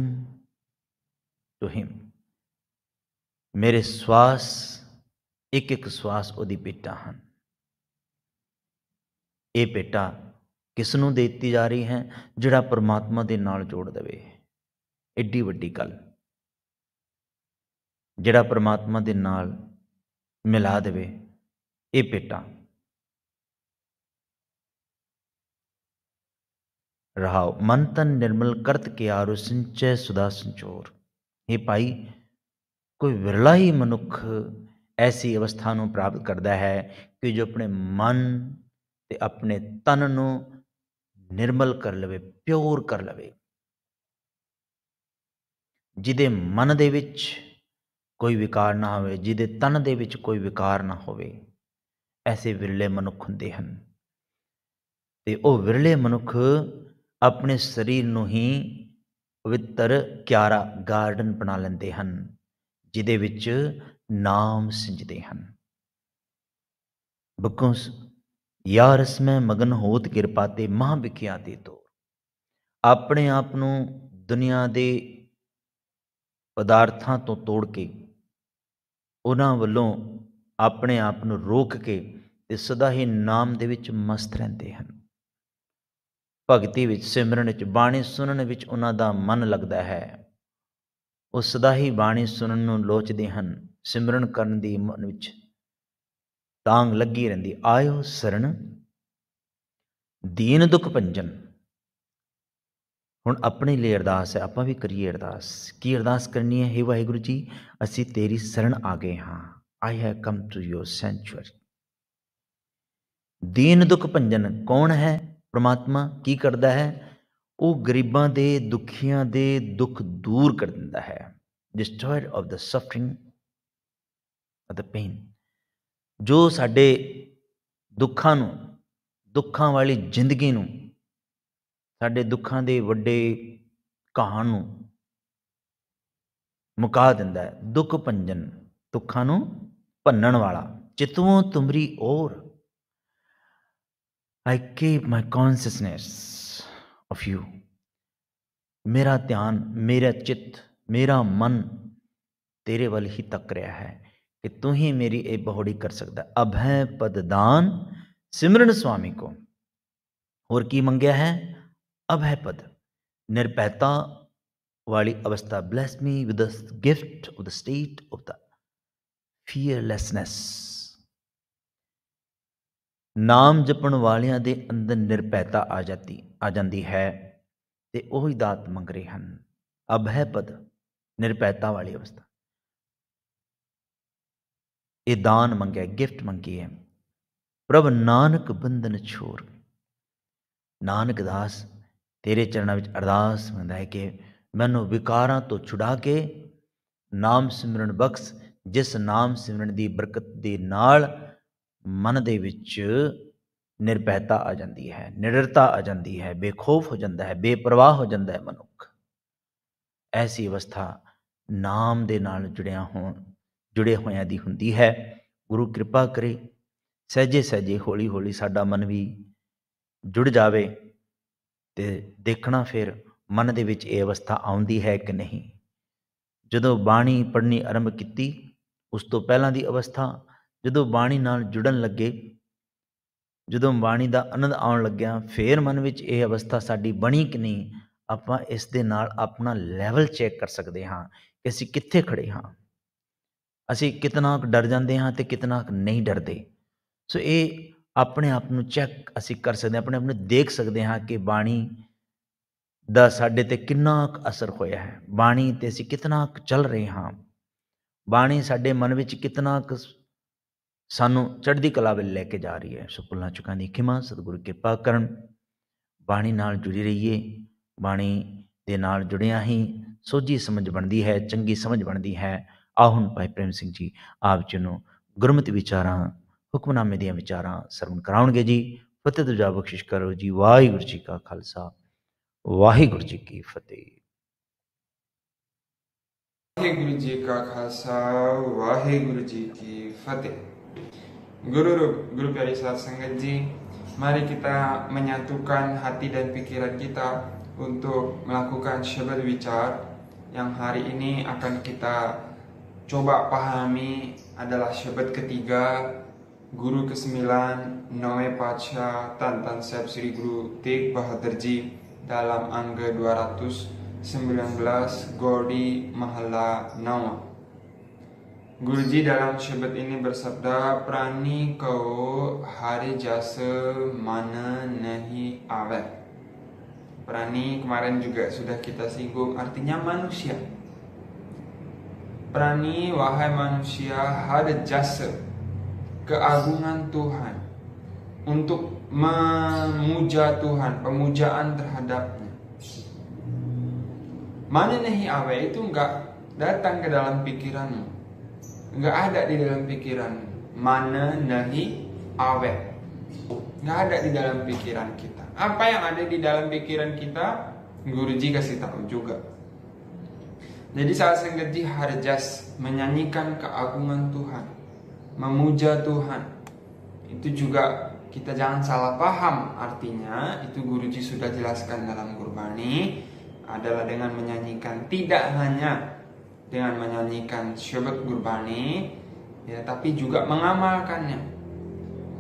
Speaker 1: to Him. ਮੇਰੇ ਸਵਾਸ ਇੱਕ ਇੱਕ ਸਵਾਸ ਉਹਦੀ ਪੇਟਾ ਹਨ ਇਹ ਪੇਟਾ ਕਿਸ ਨੂੰ ਦੇ ਦਿੱਤੀ ਜਾ ਰਹੀ ਹੈ ਜਿਹੜਾ ਪਰਮਾਤਮਾ ਦੇ ਨਾਲ ਜੋੜ ਦੇਵੇ ਐਡੀ ਵੱਡੀ ਗੱਲ ਜਿਹੜਾ ਪਰਮਾਤਮਾ ਦੇ ਨਾਲ ਮਿਲਾ ਦੇਵੇ ਇਹ ਪੇਟਾ ਰਹਾਉ ਮਨ ਤਨ ਨਿਰਮਲ ਕਰਤ ਕੇ आरु ਸਿੰਚੈ सुधा संचोर ਇਹ ਭਾਈ ਕੋਈ ਵਿਰਲਾ ਹੀ ਮਨੁੱਖ ਐਸੀ ਅਵਸਥਾ ਨੂੰ ਪ੍ਰਾਪਤ ਕਰਦਾ ਹੈ ਕਿ ਜੋ ਆਪਣੇ ਮਨ ਤੇ ਆਪਣੇ ਤਨ ਨੂੰ ਨਿਰਮਲ ਕਰ ਲਵੇ ਪਿਓਰ ਕਰ ਲਵੇ ਜਿਹਦੇ ਮਨ ਦੇ ਵਿੱਚ ਕੋਈ ਵਿਕਾਰ ਨਾ ਹੋਵੇ ਜਿਹਦੇ ਤਨ ਦੇ ਵਿੱਚ ਕੋਈ ਵਿਕਾਰ ਨਾ ਹੋਵੇ ਐਸੇ ਵਿਰਲੇ ਮਨੁੱਖ ਹੁੰਦੇ ਹਨ ਤੇ ਉਹ ਵਿਰਲੇ ਮਨੁੱਖ ਆਪਣੇ ਸਰੀਰ ਨੂੰ ਹੀ ਪਵਿੱਤਰ ਕਿਆਰਾ ਗਾਰਡਨ ਬਣਾ ਲੈਂਦੇ ਹਨ ਜਿਦੇ ਵਿੱਚ ਨਾਮ ਸਿੰਜਦੇ ਹਨ ਯਾਰ ਇਸ ਮੈਂ ਮਗਨ ਹੋਤ ਕਿਰਪਾ ਤੇ ਮਹਾ ਵਿਖਿਆ ਤੇ ਤੋ ਆਪਣੇ ਆਪ ਨੂੰ ਦੁਨੀਆ ਦੇ ਪਦਾਰਥਾਂ ਤੋਂ ਤੋੜ ਕੇ ਉਹਨਾਂ ਵੱਲੋਂ ਆਪਣੇ ਆਪ ਨੂੰ ਰੋਕ ਕੇ ਤੇ ਸਦਾ ਹੀ ਨਾਮ ਦੇ ਵਿੱਚ ਮਸਤ ਰਹਿੰਦੇ ਹਨ ਭਗਤੀ ਵਿੱਚ ਸਿਮਰਨ ਵਿੱਚ ਬਾਣੀ ਸੁਣਨ ਵਿੱਚ ਉਹਨਾਂ ਦਾ ਮਨ ਲੱਗਦਾ ਹੈ ਉਹ ਸਦਾ ਹੀ ਬਾਣੀ ਸੁਣਨ ਨੂੰ ਲੋਚਦੇ ਹਨ ਸਿਮਰਨ ਕਰਨ ਦੀ ਮਨ ਵਿੱਚ ਤਾਂਗ ਲੱਗੀ ਰਹਿੰਦੀ ਆਇਓ ਸਰਣ ਦੀਨ ਦੁਖ ਪੰਜਨ ਹੁਣ ਆਪਣੇ ਲਈ ਅਰਦਾਸ ਹੈ ਆਪਾਂ ਵੀ ਕਰੀਏ ਅਰਦਾਸ ਕੀ ਅਰਦਾਸ ਕਰਨੀ ਹੈ ਹੇ ਵਾਹਿਗੁਰੂ ਜੀ ਅਸੀਂ ਤੇਰੀ ਸਰਣ ਆ ਗਏ ਹਾਂ ਆਈ ਹੈ ਕਮ ਟੂ ਯੋਰ ਸੈਂਚੁਅਰੀ ਦੀਨ ਦੁਖ ਭੰਜਨ ਕੌਣ ਹੈ ਪਰਮਾਤਮਾ ਕੀ ਕਰਦਾ ਹੈ ਉਹ ਗਰੀਬਾਂ ਦੇ ਦੁਖੀਆਂ ਦੇ ਦੁੱਖ ਦੂਰ ਕਰ ਦਿੰਦਾ ਹੈ destroyed of the suffering of the pain ਜੋ ਸਾਡੇ ਦੁੱਖਾਂ ਨੂੰ ਦੁੱਖਾਂ ਵਾਲੀ ਜ਼ਿੰਦਗੀ ਨੂੰ ਸਾਡੇ ਦੁੱਖਾਂ ਦੇ ਵੱਡੇ ਕਹਾਣ ਨੂੰ ਮੁਕਾ ਦਿੰਦਾ ਹੈ ਦੁੱਖ ਪੰਜਨ ਦੁੱਖਾਂ ਨੂੰ ਭੰਨਣ ਵਾਲਾ ਚਿਤਵੋਂ ਤੁਮਰੀ ਔਰ I keep my consciousness of you मेरा ध्यान मेरा चित्त मेरा मन तेरे वल ही तक रहा है कि तू ही मेरी एक बहुड़ी कर सकता अब है पद दान सिमरन स्वामी को और की मंगया है अब है पद निरपैता वाली अवस्था bless me with gift of the state of the fearlessness ਨਾਮ ਜਪਣ ਵਾਲਿਆਂ ਦੇ ਅੰਦਰ ਨਿਰਪੈਤਾ ਆ ਜਾਂਦੀ ਆ ਜਾਂਦੀ ਹੈ ਤੇ ਉਹ ਹੀ ਦਾਤ ਮੰਗ ਰਹੇ ਹਨ ਅਭੈ ਪਦ ਨਿਰਪੈਤਾ ਵਾਲੀ ਅਵਸਥਾ ਇਹ ਦਾਨ ਮੰਗਿਆ ਗਿਫਟ ਮੰਗੀ ਹੈ ਪ੍ਰਭ ਨਾਨਕ ਬੰਧਨ ਛੋੜ ਨਾਨਕ ਦਾਸ ਤੇਰੇ ਚਰਨਾਂ ਵਿੱਚ ਅਰਦਾਸ ਮੰਗਦਾ ਹੈ ਕਿ ਮੈਨੂੰ ਵਿਕਾਰਾਂ ਤੋਂ ਛੁਡਾ ਕੇ ਨਾਮ ਸਿਮਰਨ ਬਖਸ਼ ਜਿਸ ਨਾਮ ਸਿਮਰਨ ਦੀ ਬਰਕਤ ਦੇ ਨਾਲ ਮਨ ਦੇ ਵਿੱਚ ਨਿਰਭੈਤਾ ਆ ਜਾਂਦੀ ਹੈ ਨਿਡਰਤਾ ਆ ਜਾਂਦੀ ਹੈ ਬੇਖੌਫ ਹੋ ਜਾਂਦਾ ਹੈ ਬੇਪਰਵਾਹ ਹੋ ਜਾਂਦਾ ਹੈ ਮਨੁੱਖ ਐਸੀ ਅਵਸਥਾ ਨਾਮ ਦੇ ਨਾਲ ਜੁੜਿਆ ਹੋਣ ਜੁੜੇ ਹੋਇਆਂ ਦੀ ਹੁੰਦੀ ਹੈ ਗੁਰੂ ਕਿਰਪਾ ਕਰੇ ਸਹਜੇ ਸਹਜੇ ਹੌਲੀ ਹੌਲੀ ਸਾਡਾ ਮਨ ਵੀ ਜੁੜ ਜਾਵੇ ਤੇ ਦੇਖਣਾ ਫਿਰ ਮਨ ਦੇ ਵਿੱਚ ਇਹ ਅਵਸਥਾ ਆਉਂਦੀ ਹੈ ਕਿ ਨਹੀਂ ਜਦੋਂ ਬਾਣੀ ਪੜ੍ਹਨੀ ਆਰੰਭ ਕੀਤੀ ਉਸ ਤੋਂ ਪਹਿਲਾਂ ਦੀ ਅਵਸਥਾ ਜਦੋਂ ਬਾਣੀ ਨਾਲ ਜੁੜਨ ਲੱਗੇ ਜਦੋਂ ਬਾਣੀ ਦਾ ਆਨੰਦ ਆਉਣ ਲੱਗਿਆ ਫੇਰ ਮਨ ਵਿੱਚ ਇਹ ਅਵਸਥਾ ਸਾਡੀ ਬਣੀ ਕਿ ਨਹੀਂ ਆਪਾਂ ਇਸ ਦੇ ਨਾਲ ਆਪਣਾ ਲੈਵਲ ਚੈੱਕ ਕਰ ਸਕਦੇ ਹਾਂ ਕਿ ਅਸੀਂ ਕਿੱਥੇ ਖੜੇ ਹਾਂ ਅਸੀਂ ਕਿਤਨਾ ਡਰ ਜਾਂਦੇ ਹਾਂ ਤੇ ਕਿਤਨਾ ਨਹੀਂ ਡਰਦੇ ਸੋ ਇਹ ਆਪਣੇ ਆਪ ਨੂੰ ਚੈੱਕ ਅਸੀਂ ਕਰ ਸਕਦੇ ਹਾਂ ਆਪਣੇ ਆਪ ਨੂੰ ਦੇਖ ਸਕਦੇ ਹਾਂ ਕਿ ਬਾਣੀ ਦਾ ਸਾਡੇ ਤੇ ਕਿੰਨਾ ਅਸਰ ਹੋਇਆ ਹੈ ਬਾਣੀ ਤੇ ਅਸੀਂ ਕਿਤਨਾ ਚੱਲ ਰਹੇ ਹਾਂ ਬਾਣੀ ਸਾਡੇ ਮਨ ਵਿੱਚ ਕਿਤਨਾ ਸਾਨੂੰ ਚੜ੍ਹਦੀ ਕਲਾ ਵੱਲ ਲੈ ਕੇ ਜਾ ਰਹੀ ਹੈ ਸੋ ਭੁੱਲਾਂ ਚੁੱਕਾਂ ਦੀ ਖਿਮਾ ਸਤਿਗੁਰੂ ਕਿਰਪਾ ਕਰਨ ਬਾਣੀ ਨਾਲ ਜੁੜੀ ਰਹੀਏ ਬਾਣੀ ਦੇ ਨਾਲ ਜੁੜਿਆ ਹੀ ਸੋਝੀ ਸਮਝ ਬਣਦੀ ਹੈ ਚੰਗੀ ਸਮਝ ਬਣਦੀ ਹੈ ਆਹ ਹੁਣ ਭਾਈ ਪ੍ਰੇਮ ਸਿੰਘ ਜੀ ਆਪ ਜੀ ਨੂੰ ਗੁਰਮਤਿ ਵਿਚਾਰਾਂ ਹੁਕਮਨਾਮੇ ਦੀਆਂ ਵਿਚਾਰਾਂ ਸਰਵਣ ਕਰਾਉਣਗੇ ਜੀ ਫਤਿਹ ਤੁਜਾ ਬਖਸ਼ਿਸ਼ ਕਰੋ ਜੀ ਵਾਹਿਗੁਰੂ ਜੀ ਕਾ ਖਾਲਸਾ ਵਾਹਿਗੁਰੂ ਜੀ ਕੀ ਫਤਿਹ
Speaker 2: ਵਾਹਿਗੁਰੂ ਜੀ ਕਾ ਖਾਲਸਾ ਵਾਹਿਗੁਰੂ ਜੀ ਕੀ ਫਤਿਹ Guru Guru Piarisa sengaji, mari kita menyatukan hati dan pikiran kita untuk melakukan Shabad Wicar yang hari ini akan kita coba pahami adalah Shabad ketiga Guru ke-9 Noe Pacha Tantan Sep Sri Guru Tik Bahadur dalam angka 219 Gordi Mahala Nawa. Guruji dalam Syabad ini bersabda, Prani kau hari jasa mana nahi awe. Prani kemarin juga sudah kita singgung, artinya manusia. Prani wahai manusia, hari jasa keagungan Tuhan untuk memuja Tuhan, pemujaan terhadapnya. Mana nahi awe itu enggak datang ke dalam pikiranmu nggak ada di dalam pikiran mana nahi awet nggak ada di dalam pikiran kita apa yang ada di dalam pikiran kita Guruji kasih tahu juga jadi saat senggeji harjas menyanyikan keagungan Tuhan memuja Tuhan itu juga kita jangan salah paham artinya itu Guruji sudah jelaskan dalam Gurbani adalah dengan menyanyikan tidak hanya dengan menyanyikan syabat gurbani ya tapi juga mengamalkannya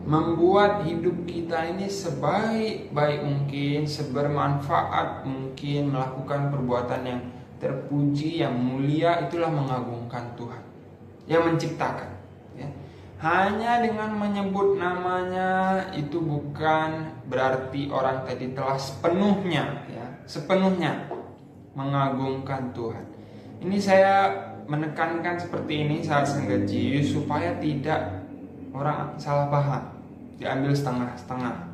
Speaker 2: membuat hidup kita ini sebaik-baik mungkin, sebermanfaat mungkin, melakukan perbuatan yang terpuji, yang mulia, itulah mengagungkan Tuhan yang menciptakan. Ya. Hanya dengan menyebut namanya itu bukan berarti orang tadi telah sepenuhnya, ya, sepenuhnya mengagungkan Tuhan. Ini saya menekankan seperti ini saat senggaji supaya tidak orang salah paham diambil setengah-setengah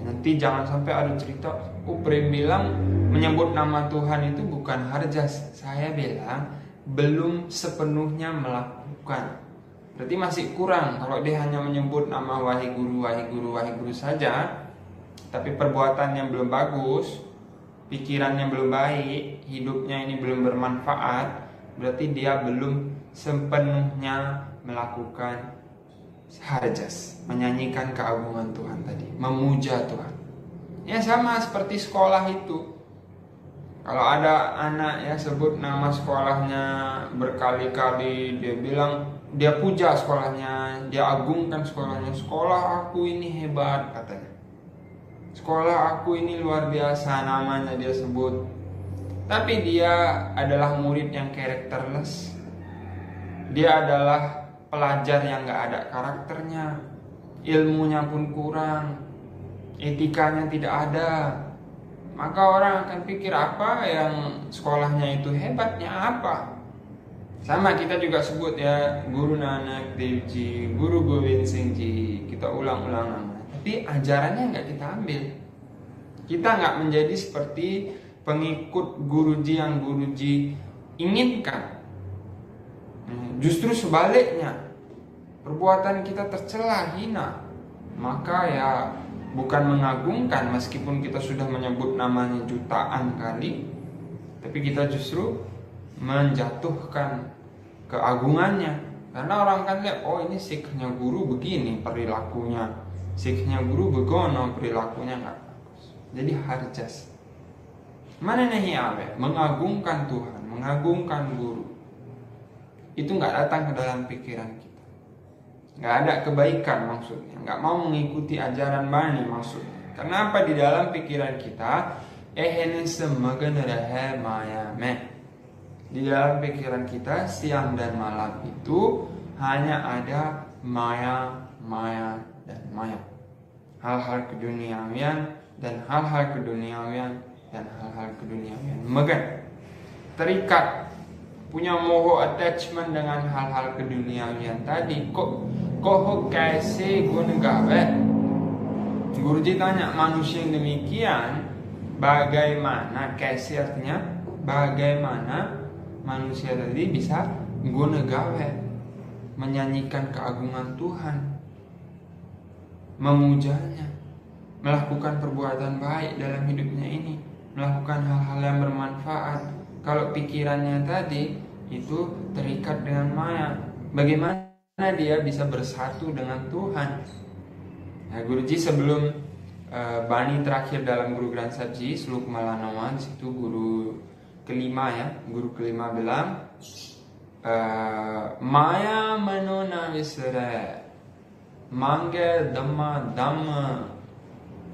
Speaker 2: nanti jangan sampai ada cerita Upri oh, bilang menyebut nama Tuhan itu bukan harjas saya bilang belum sepenuhnya melakukan berarti masih kurang kalau dia hanya menyebut nama wahai guru wahai guru wahai guru saja tapi perbuatannya belum bagus pikirannya belum baik, hidupnya ini belum bermanfaat, berarti dia belum sepenuhnya melakukan harjas, menyanyikan keagungan Tuhan tadi, memuja Tuhan. Ya sama seperti sekolah itu. Kalau ada anak ya sebut nama sekolahnya berkali-kali dia bilang dia puja sekolahnya, dia agungkan sekolahnya, sekolah aku ini hebat katanya sekolah aku ini luar biasa namanya dia sebut tapi dia adalah murid yang karakterless dia adalah pelajar yang gak ada karakternya ilmunya pun kurang etikanya tidak ada maka orang akan pikir apa yang sekolahnya itu hebatnya apa sama kita juga sebut ya guru nanak devji guru govind singji kita ulang-ulangan tapi ajarannya nggak kita ambil. Kita nggak menjadi seperti pengikut guruji yang guruji inginkan. Nah, justru sebaliknya, perbuatan kita tercela hina, maka ya bukan mengagungkan, meskipun kita sudah menyebut namanya jutaan kali, tapi kita justru menjatuhkan keagungannya karena orang kan lihat oh ini sikhnya guru begini perilakunya Siknya guru begono perilakunya nggak bagus. Jadi harjas. Mana nahi ame Mengagungkan Tuhan, mengagungkan guru. Itu nggak datang ke dalam pikiran kita. Nggak ada kebaikan maksudnya. Nggak mau mengikuti ajaran mana maksudnya. Kenapa di dalam pikiran kita eh ini ehene maya mayame? Di dalam pikiran kita siang dan malam itu hanya ada maya maya mayat hal-hal keduniawian dan hal-hal keduniawian dan hal-hal keduniawian megat terikat punya moho attachment dengan hal-hal keduniawian tadi kok kok kaise guna gawe Guruji tanya manusia yang demikian bagaimana kaise artinya bagaimana manusia tadi bisa guna gawe menyanyikan keagungan Tuhan memujanya, melakukan perbuatan baik dalam hidupnya ini, melakukan hal-hal yang bermanfaat. Kalau pikirannya tadi itu terikat dengan maya, bagaimana dia bisa bersatu dengan Tuhan? Nah, ya, Guruji sebelum uh, Bani terakhir dalam Guru Grand Sabji, Suluk Malanawan, situ guru kelima ya, guru kelima bilang, uh, eh, Maya Manona Visara मांगे दम्मा दम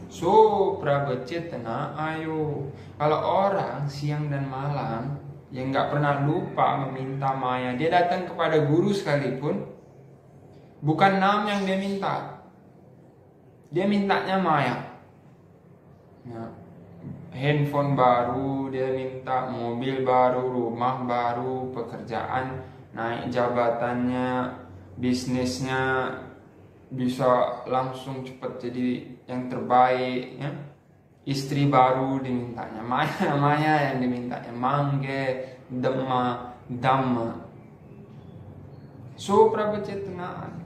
Speaker 2: So Prabhu Cetana ayo Kalau orang siang dan malam Yang nggak pernah lupa meminta maya Dia datang kepada guru sekalipun Bukan nam yang dia minta Dia mintanya maya ya. Handphone baru Dia minta mobil baru Rumah baru Pekerjaan Naik jabatannya Bisnisnya bisa langsung cepat jadi yang terbaik ya istri baru dimintanya maya maya yang dimintanya mangge dema dhamma so prapacetanaan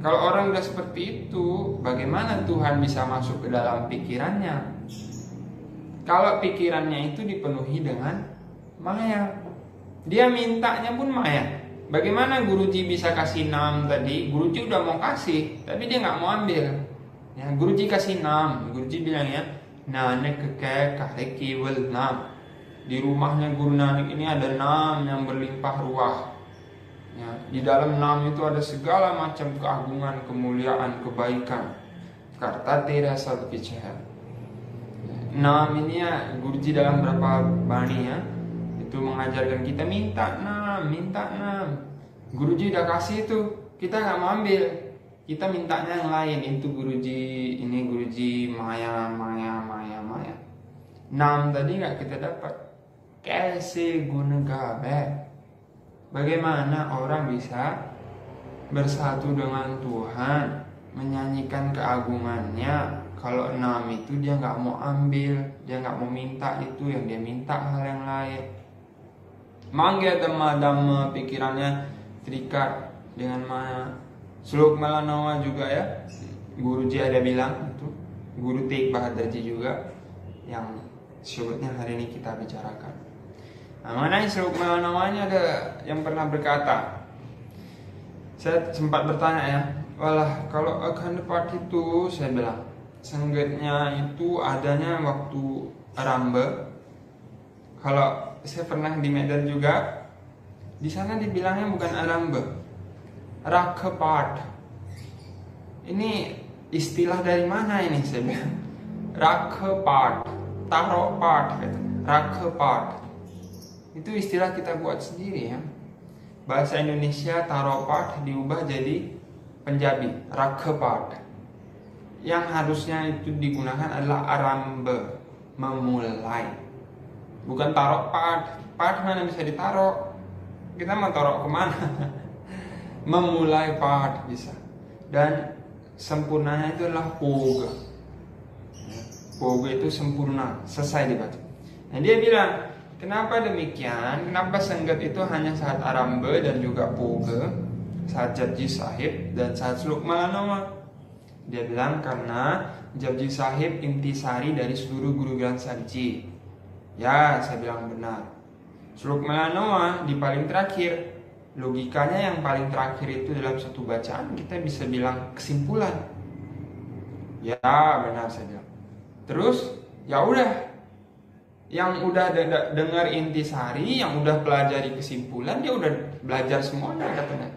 Speaker 2: kalau orang udah seperti itu bagaimana Tuhan bisa masuk ke dalam pikirannya kalau pikirannya itu dipenuhi dengan maya dia mintanya pun maya Bagaimana Guruji bisa kasih 6 tadi? Guruji udah mau kasih, tapi dia nggak mau ambil. Ya, Guruji kasih 6. Guruji bilang ya, Nanek keke kareki wal 6. Di rumahnya Guru Nanek ini ada 6 yang berlimpah ruah. Ya, di dalam 6 itu ada segala macam keagungan, kemuliaan, kebaikan. Karta satu berbicara. 6 ya, ini ya Guruji dalam berapa bani ya? itu mengajarkan kita minta enam minta enam guruji udah kasih itu kita nggak mau ambil kita mintanya yang lain itu guruji ini guruji maya maya maya maya enam tadi nggak kita dapat kasih guna gabe bagaimana orang bisa bersatu dengan Tuhan menyanyikan keagungannya kalau enam itu dia nggak mau ambil dia nggak mau minta itu yang dia minta hal yang lain Mangga dhamma pikirannya terikat dengan maya. Seluk Malanawa juga ya. Guru Ji ada bilang itu. Guru Teik ji juga yang sebutnya hari ini kita bicarakan. Nah, mengenai Seluk Malanawa ini ada yang pernah berkata. Saya sempat bertanya ya, walah kalau akan depan itu saya bilang sengetnya itu adanya waktu rambe kalau saya pernah di Medan juga di sana dibilangnya bukan arambe rakepat ini istilah dari mana ini saya bilang rakepat taruh part rakepat itu istilah kita buat sendiri ya bahasa Indonesia taropat part diubah jadi penjabi. rakepat yang harusnya itu digunakan adalah arambe memulai bukan taruh part part mana bisa ditaruh kita mau taruh kemana memulai part bisa dan sempurnanya itu adalah poga ya, poga itu sempurna selesai dibaca nah dia bilang kenapa demikian kenapa senggat itu hanya saat arambe dan juga poga saat jadji sahib dan saat suluk malanoma dia bilang karena jaji sahib intisari dari seluruh guru Granth Sanji Ya, saya bilang benar. Suluk melanoma di paling terakhir. Logikanya yang paling terakhir itu dalam satu bacaan kita bisa bilang kesimpulan. Ya, benar saya bilang. Terus, ya udah. Yang udah dengar intisari, yang udah pelajari kesimpulan, dia udah belajar semuanya katanya.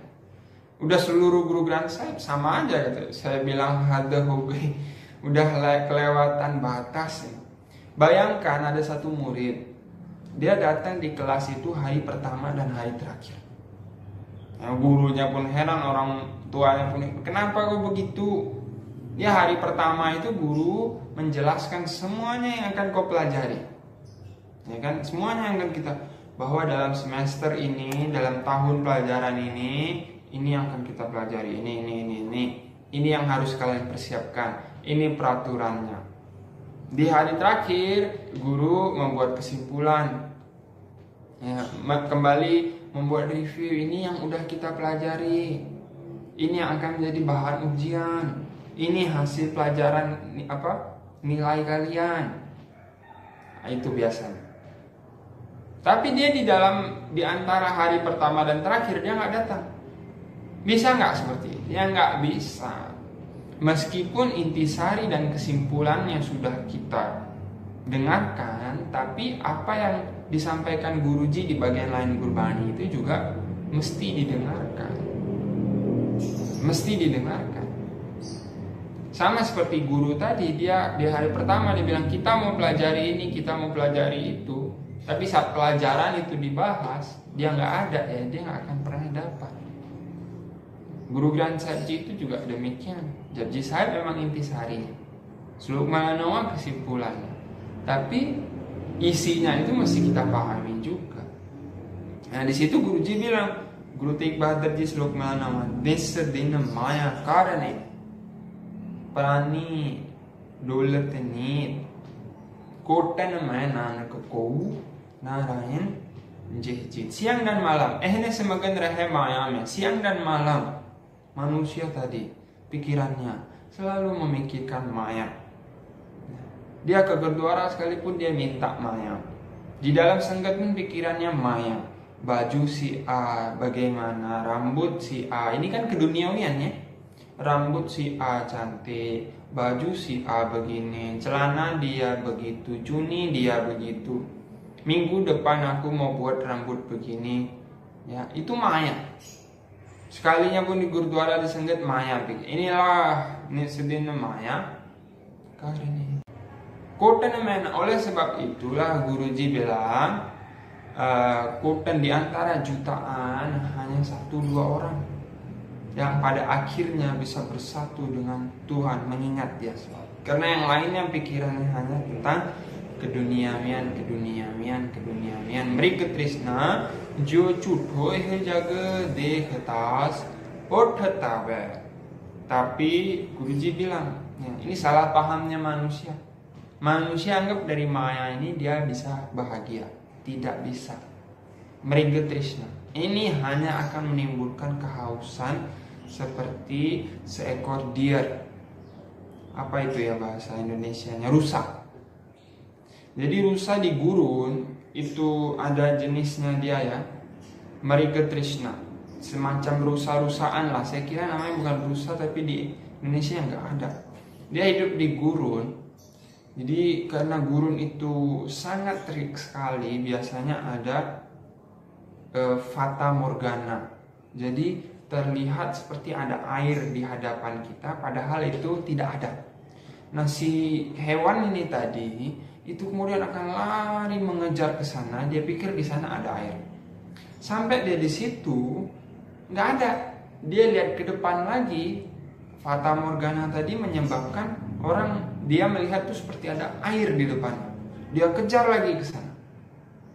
Speaker 2: Udah seluruh guru Grand saya sama aja gitu Saya bilang hobi udah kelewatan batas ya Bayangkan ada satu murid, dia datang di kelas itu hari pertama dan hari terakhir. Nah, gurunya pun heran, orang tua yang pun kenapa kok begitu? Ya hari pertama itu guru menjelaskan semuanya yang akan kau pelajari. Ya kan? Semuanya yang akan kita bahwa dalam semester ini, dalam tahun pelajaran ini, ini yang akan kita pelajari, ini ini ini ini. Ini yang harus kalian persiapkan. Ini peraturannya di hari terakhir, guru membuat kesimpulan. Ya, kembali membuat review ini yang sudah kita pelajari. Ini yang akan menjadi bahan ujian. Ini hasil pelajaran apa? Nilai kalian. Nah, itu biasanya. Tapi dia di dalam di antara hari pertama dan terakhir dia nggak datang. Bisa nggak seperti itu? Ya nggak bisa meskipun intisari dan kesimpulannya sudah kita dengarkan, tapi apa yang disampaikan Guruji di bagian lain Gurbani itu juga mesti didengarkan. Mesti didengarkan. Sama seperti guru tadi, dia di hari pertama dia bilang kita mau pelajari ini, kita mau pelajari itu. Tapi saat pelajaran itu dibahas, dia nggak ada ya, dia nggak akan pernah dapat. Guru Granth Sahib itu juga demikian. Jadi saya memang inti intisarinya. Seluruh Malanawa kesimpulannya. Tapi isinya itu mesti kita pahami juga. Nah di situ Guruji bilang, Guru Tik Bahadur Ji Suluk Malanawa, Desa Dina Maya Karane, Prani Dolat Need, Kotan Maya Nanak Kou, Narayan Jihjit. Siang dan malam, ehne semakin rahe maya siang dan malam, manusia tadi, pikirannya selalu memikirkan mayat. Dia ke berdoa sekalipun dia minta mayat. Di dalam sengket pun pikirannya mayat. Baju si A bagaimana, rambut si A. Ini kan keduniawian ya. Rambut si A cantik, baju si A begini, celana dia begitu, Juni dia begitu. Minggu depan aku mau buat rambut begini. Ya, itu mayat Sekalinya pun di Gurdwara disenggat Maya pik Inilah Nisudin Maya karini. Koten men oleh sebab itulah Guruji bilang uh, eh, Koten di antara jutaan hanya satu dua orang yang pada akhirnya bisa bersatu dengan Tuhan mengingat dia selalu. Karena yang lainnya pikirannya hanya tentang keduniamian, keduniamian, keduniamian. mereka ketrisna जो झूठो jaga जग देख तास otot tawa tapi guruji bilang ya, ini salah pahamnya manusia manusia anggap dari maya ini dia bisa bahagia tidak bisa mereka Krishna ini hanya akan menimbulkan kehausan seperti seekor deer apa itu ya bahasa Indonesia-nya rusak. jadi rusak di gurun itu ada jenisnya dia ya Marika Krishna semacam rusa-rusaan lah saya kira namanya bukan rusa tapi di Indonesia nggak ada dia hidup di gurun jadi karena gurun itu sangat terik sekali biasanya ada e, fata morgana jadi terlihat seperti ada air di hadapan kita padahal itu tidak ada nah si hewan ini tadi itu kemudian akan lari mengejar ke sana dia pikir di sana ada air sampai dia di situ nggak ada dia lihat ke depan lagi fata morgana tadi menyebabkan orang dia melihat tuh seperti ada air di depan dia kejar lagi ke sana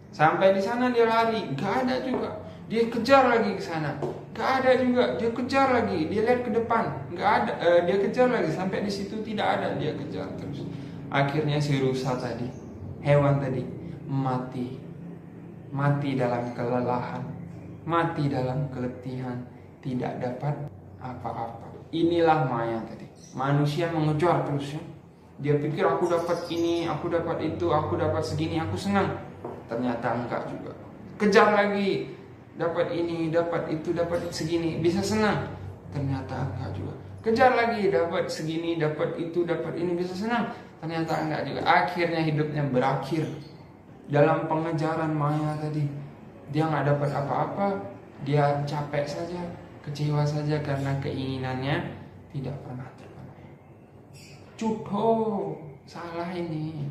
Speaker 2: sampai di sana dia lari nggak ada juga dia kejar lagi ke sana nggak ada juga dia kejar lagi dia lihat ke depan nggak ada eh, dia kejar lagi sampai di situ tidak ada dia kejar terus Akhirnya si rusa tadi, hewan tadi mati. Mati dalam kelelahan, mati dalam keletihan, tidak dapat apa-apa. Inilah maya tadi. Manusia mengejar terus ya. Dia pikir aku dapat ini, aku dapat itu, aku dapat segini, aku senang. Ternyata enggak juga. Kejar lagi, dapat ini, dapat itu, dapat segini, bisa senang. Ternyata enggak juga. Kejar lagi, dapat segini, dapat itu, dapat ini, bisa senang ternyata enggak juga akhirnya hidupnya berakhir dalam pengejaran maya tadi dia nggak dapat apa-apa dia capek saja kecewa saja karena keinginannya tidak pernah terpenuhi cuho salah ini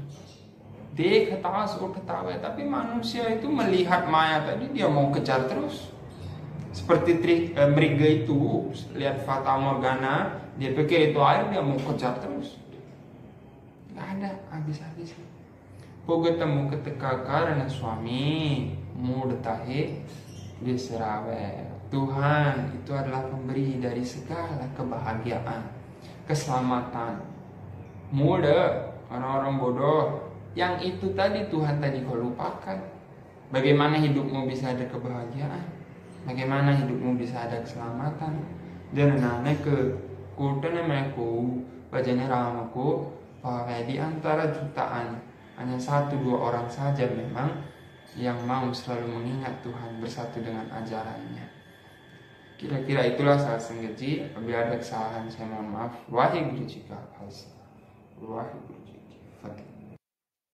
Speaker 2: dek suruh ketawa tapi manusia itu melihat maya tadi dia mau kejar terus seperti trik eh, meriga itu lihat fata morgana dia pikir itu air dia mau kejar terus ada habis-habisnya temu ketika karena suami mood tahe diserawe Tuhan itu adalah pemberi dari segala kebahagiaan Keselamatan Muda orang-orang bodoh Yang itu tadi Tuhan tadi kau lupakan Bagaimana hidupmu bisa ada kebahagiaan Bagaimana hidupmu bisa ada keselamatan Dan anak ke Kuda namaku Bajanya ramaku Orang di antara jutaan hanya satu dua orang saja memang yang mau selalu mengingat Tuhan bersatu dengan ajarannya. Kira-kira itulah salah sengaja, biar ada kesalahan saya mohon maaf. Wahai Guru Jika guru.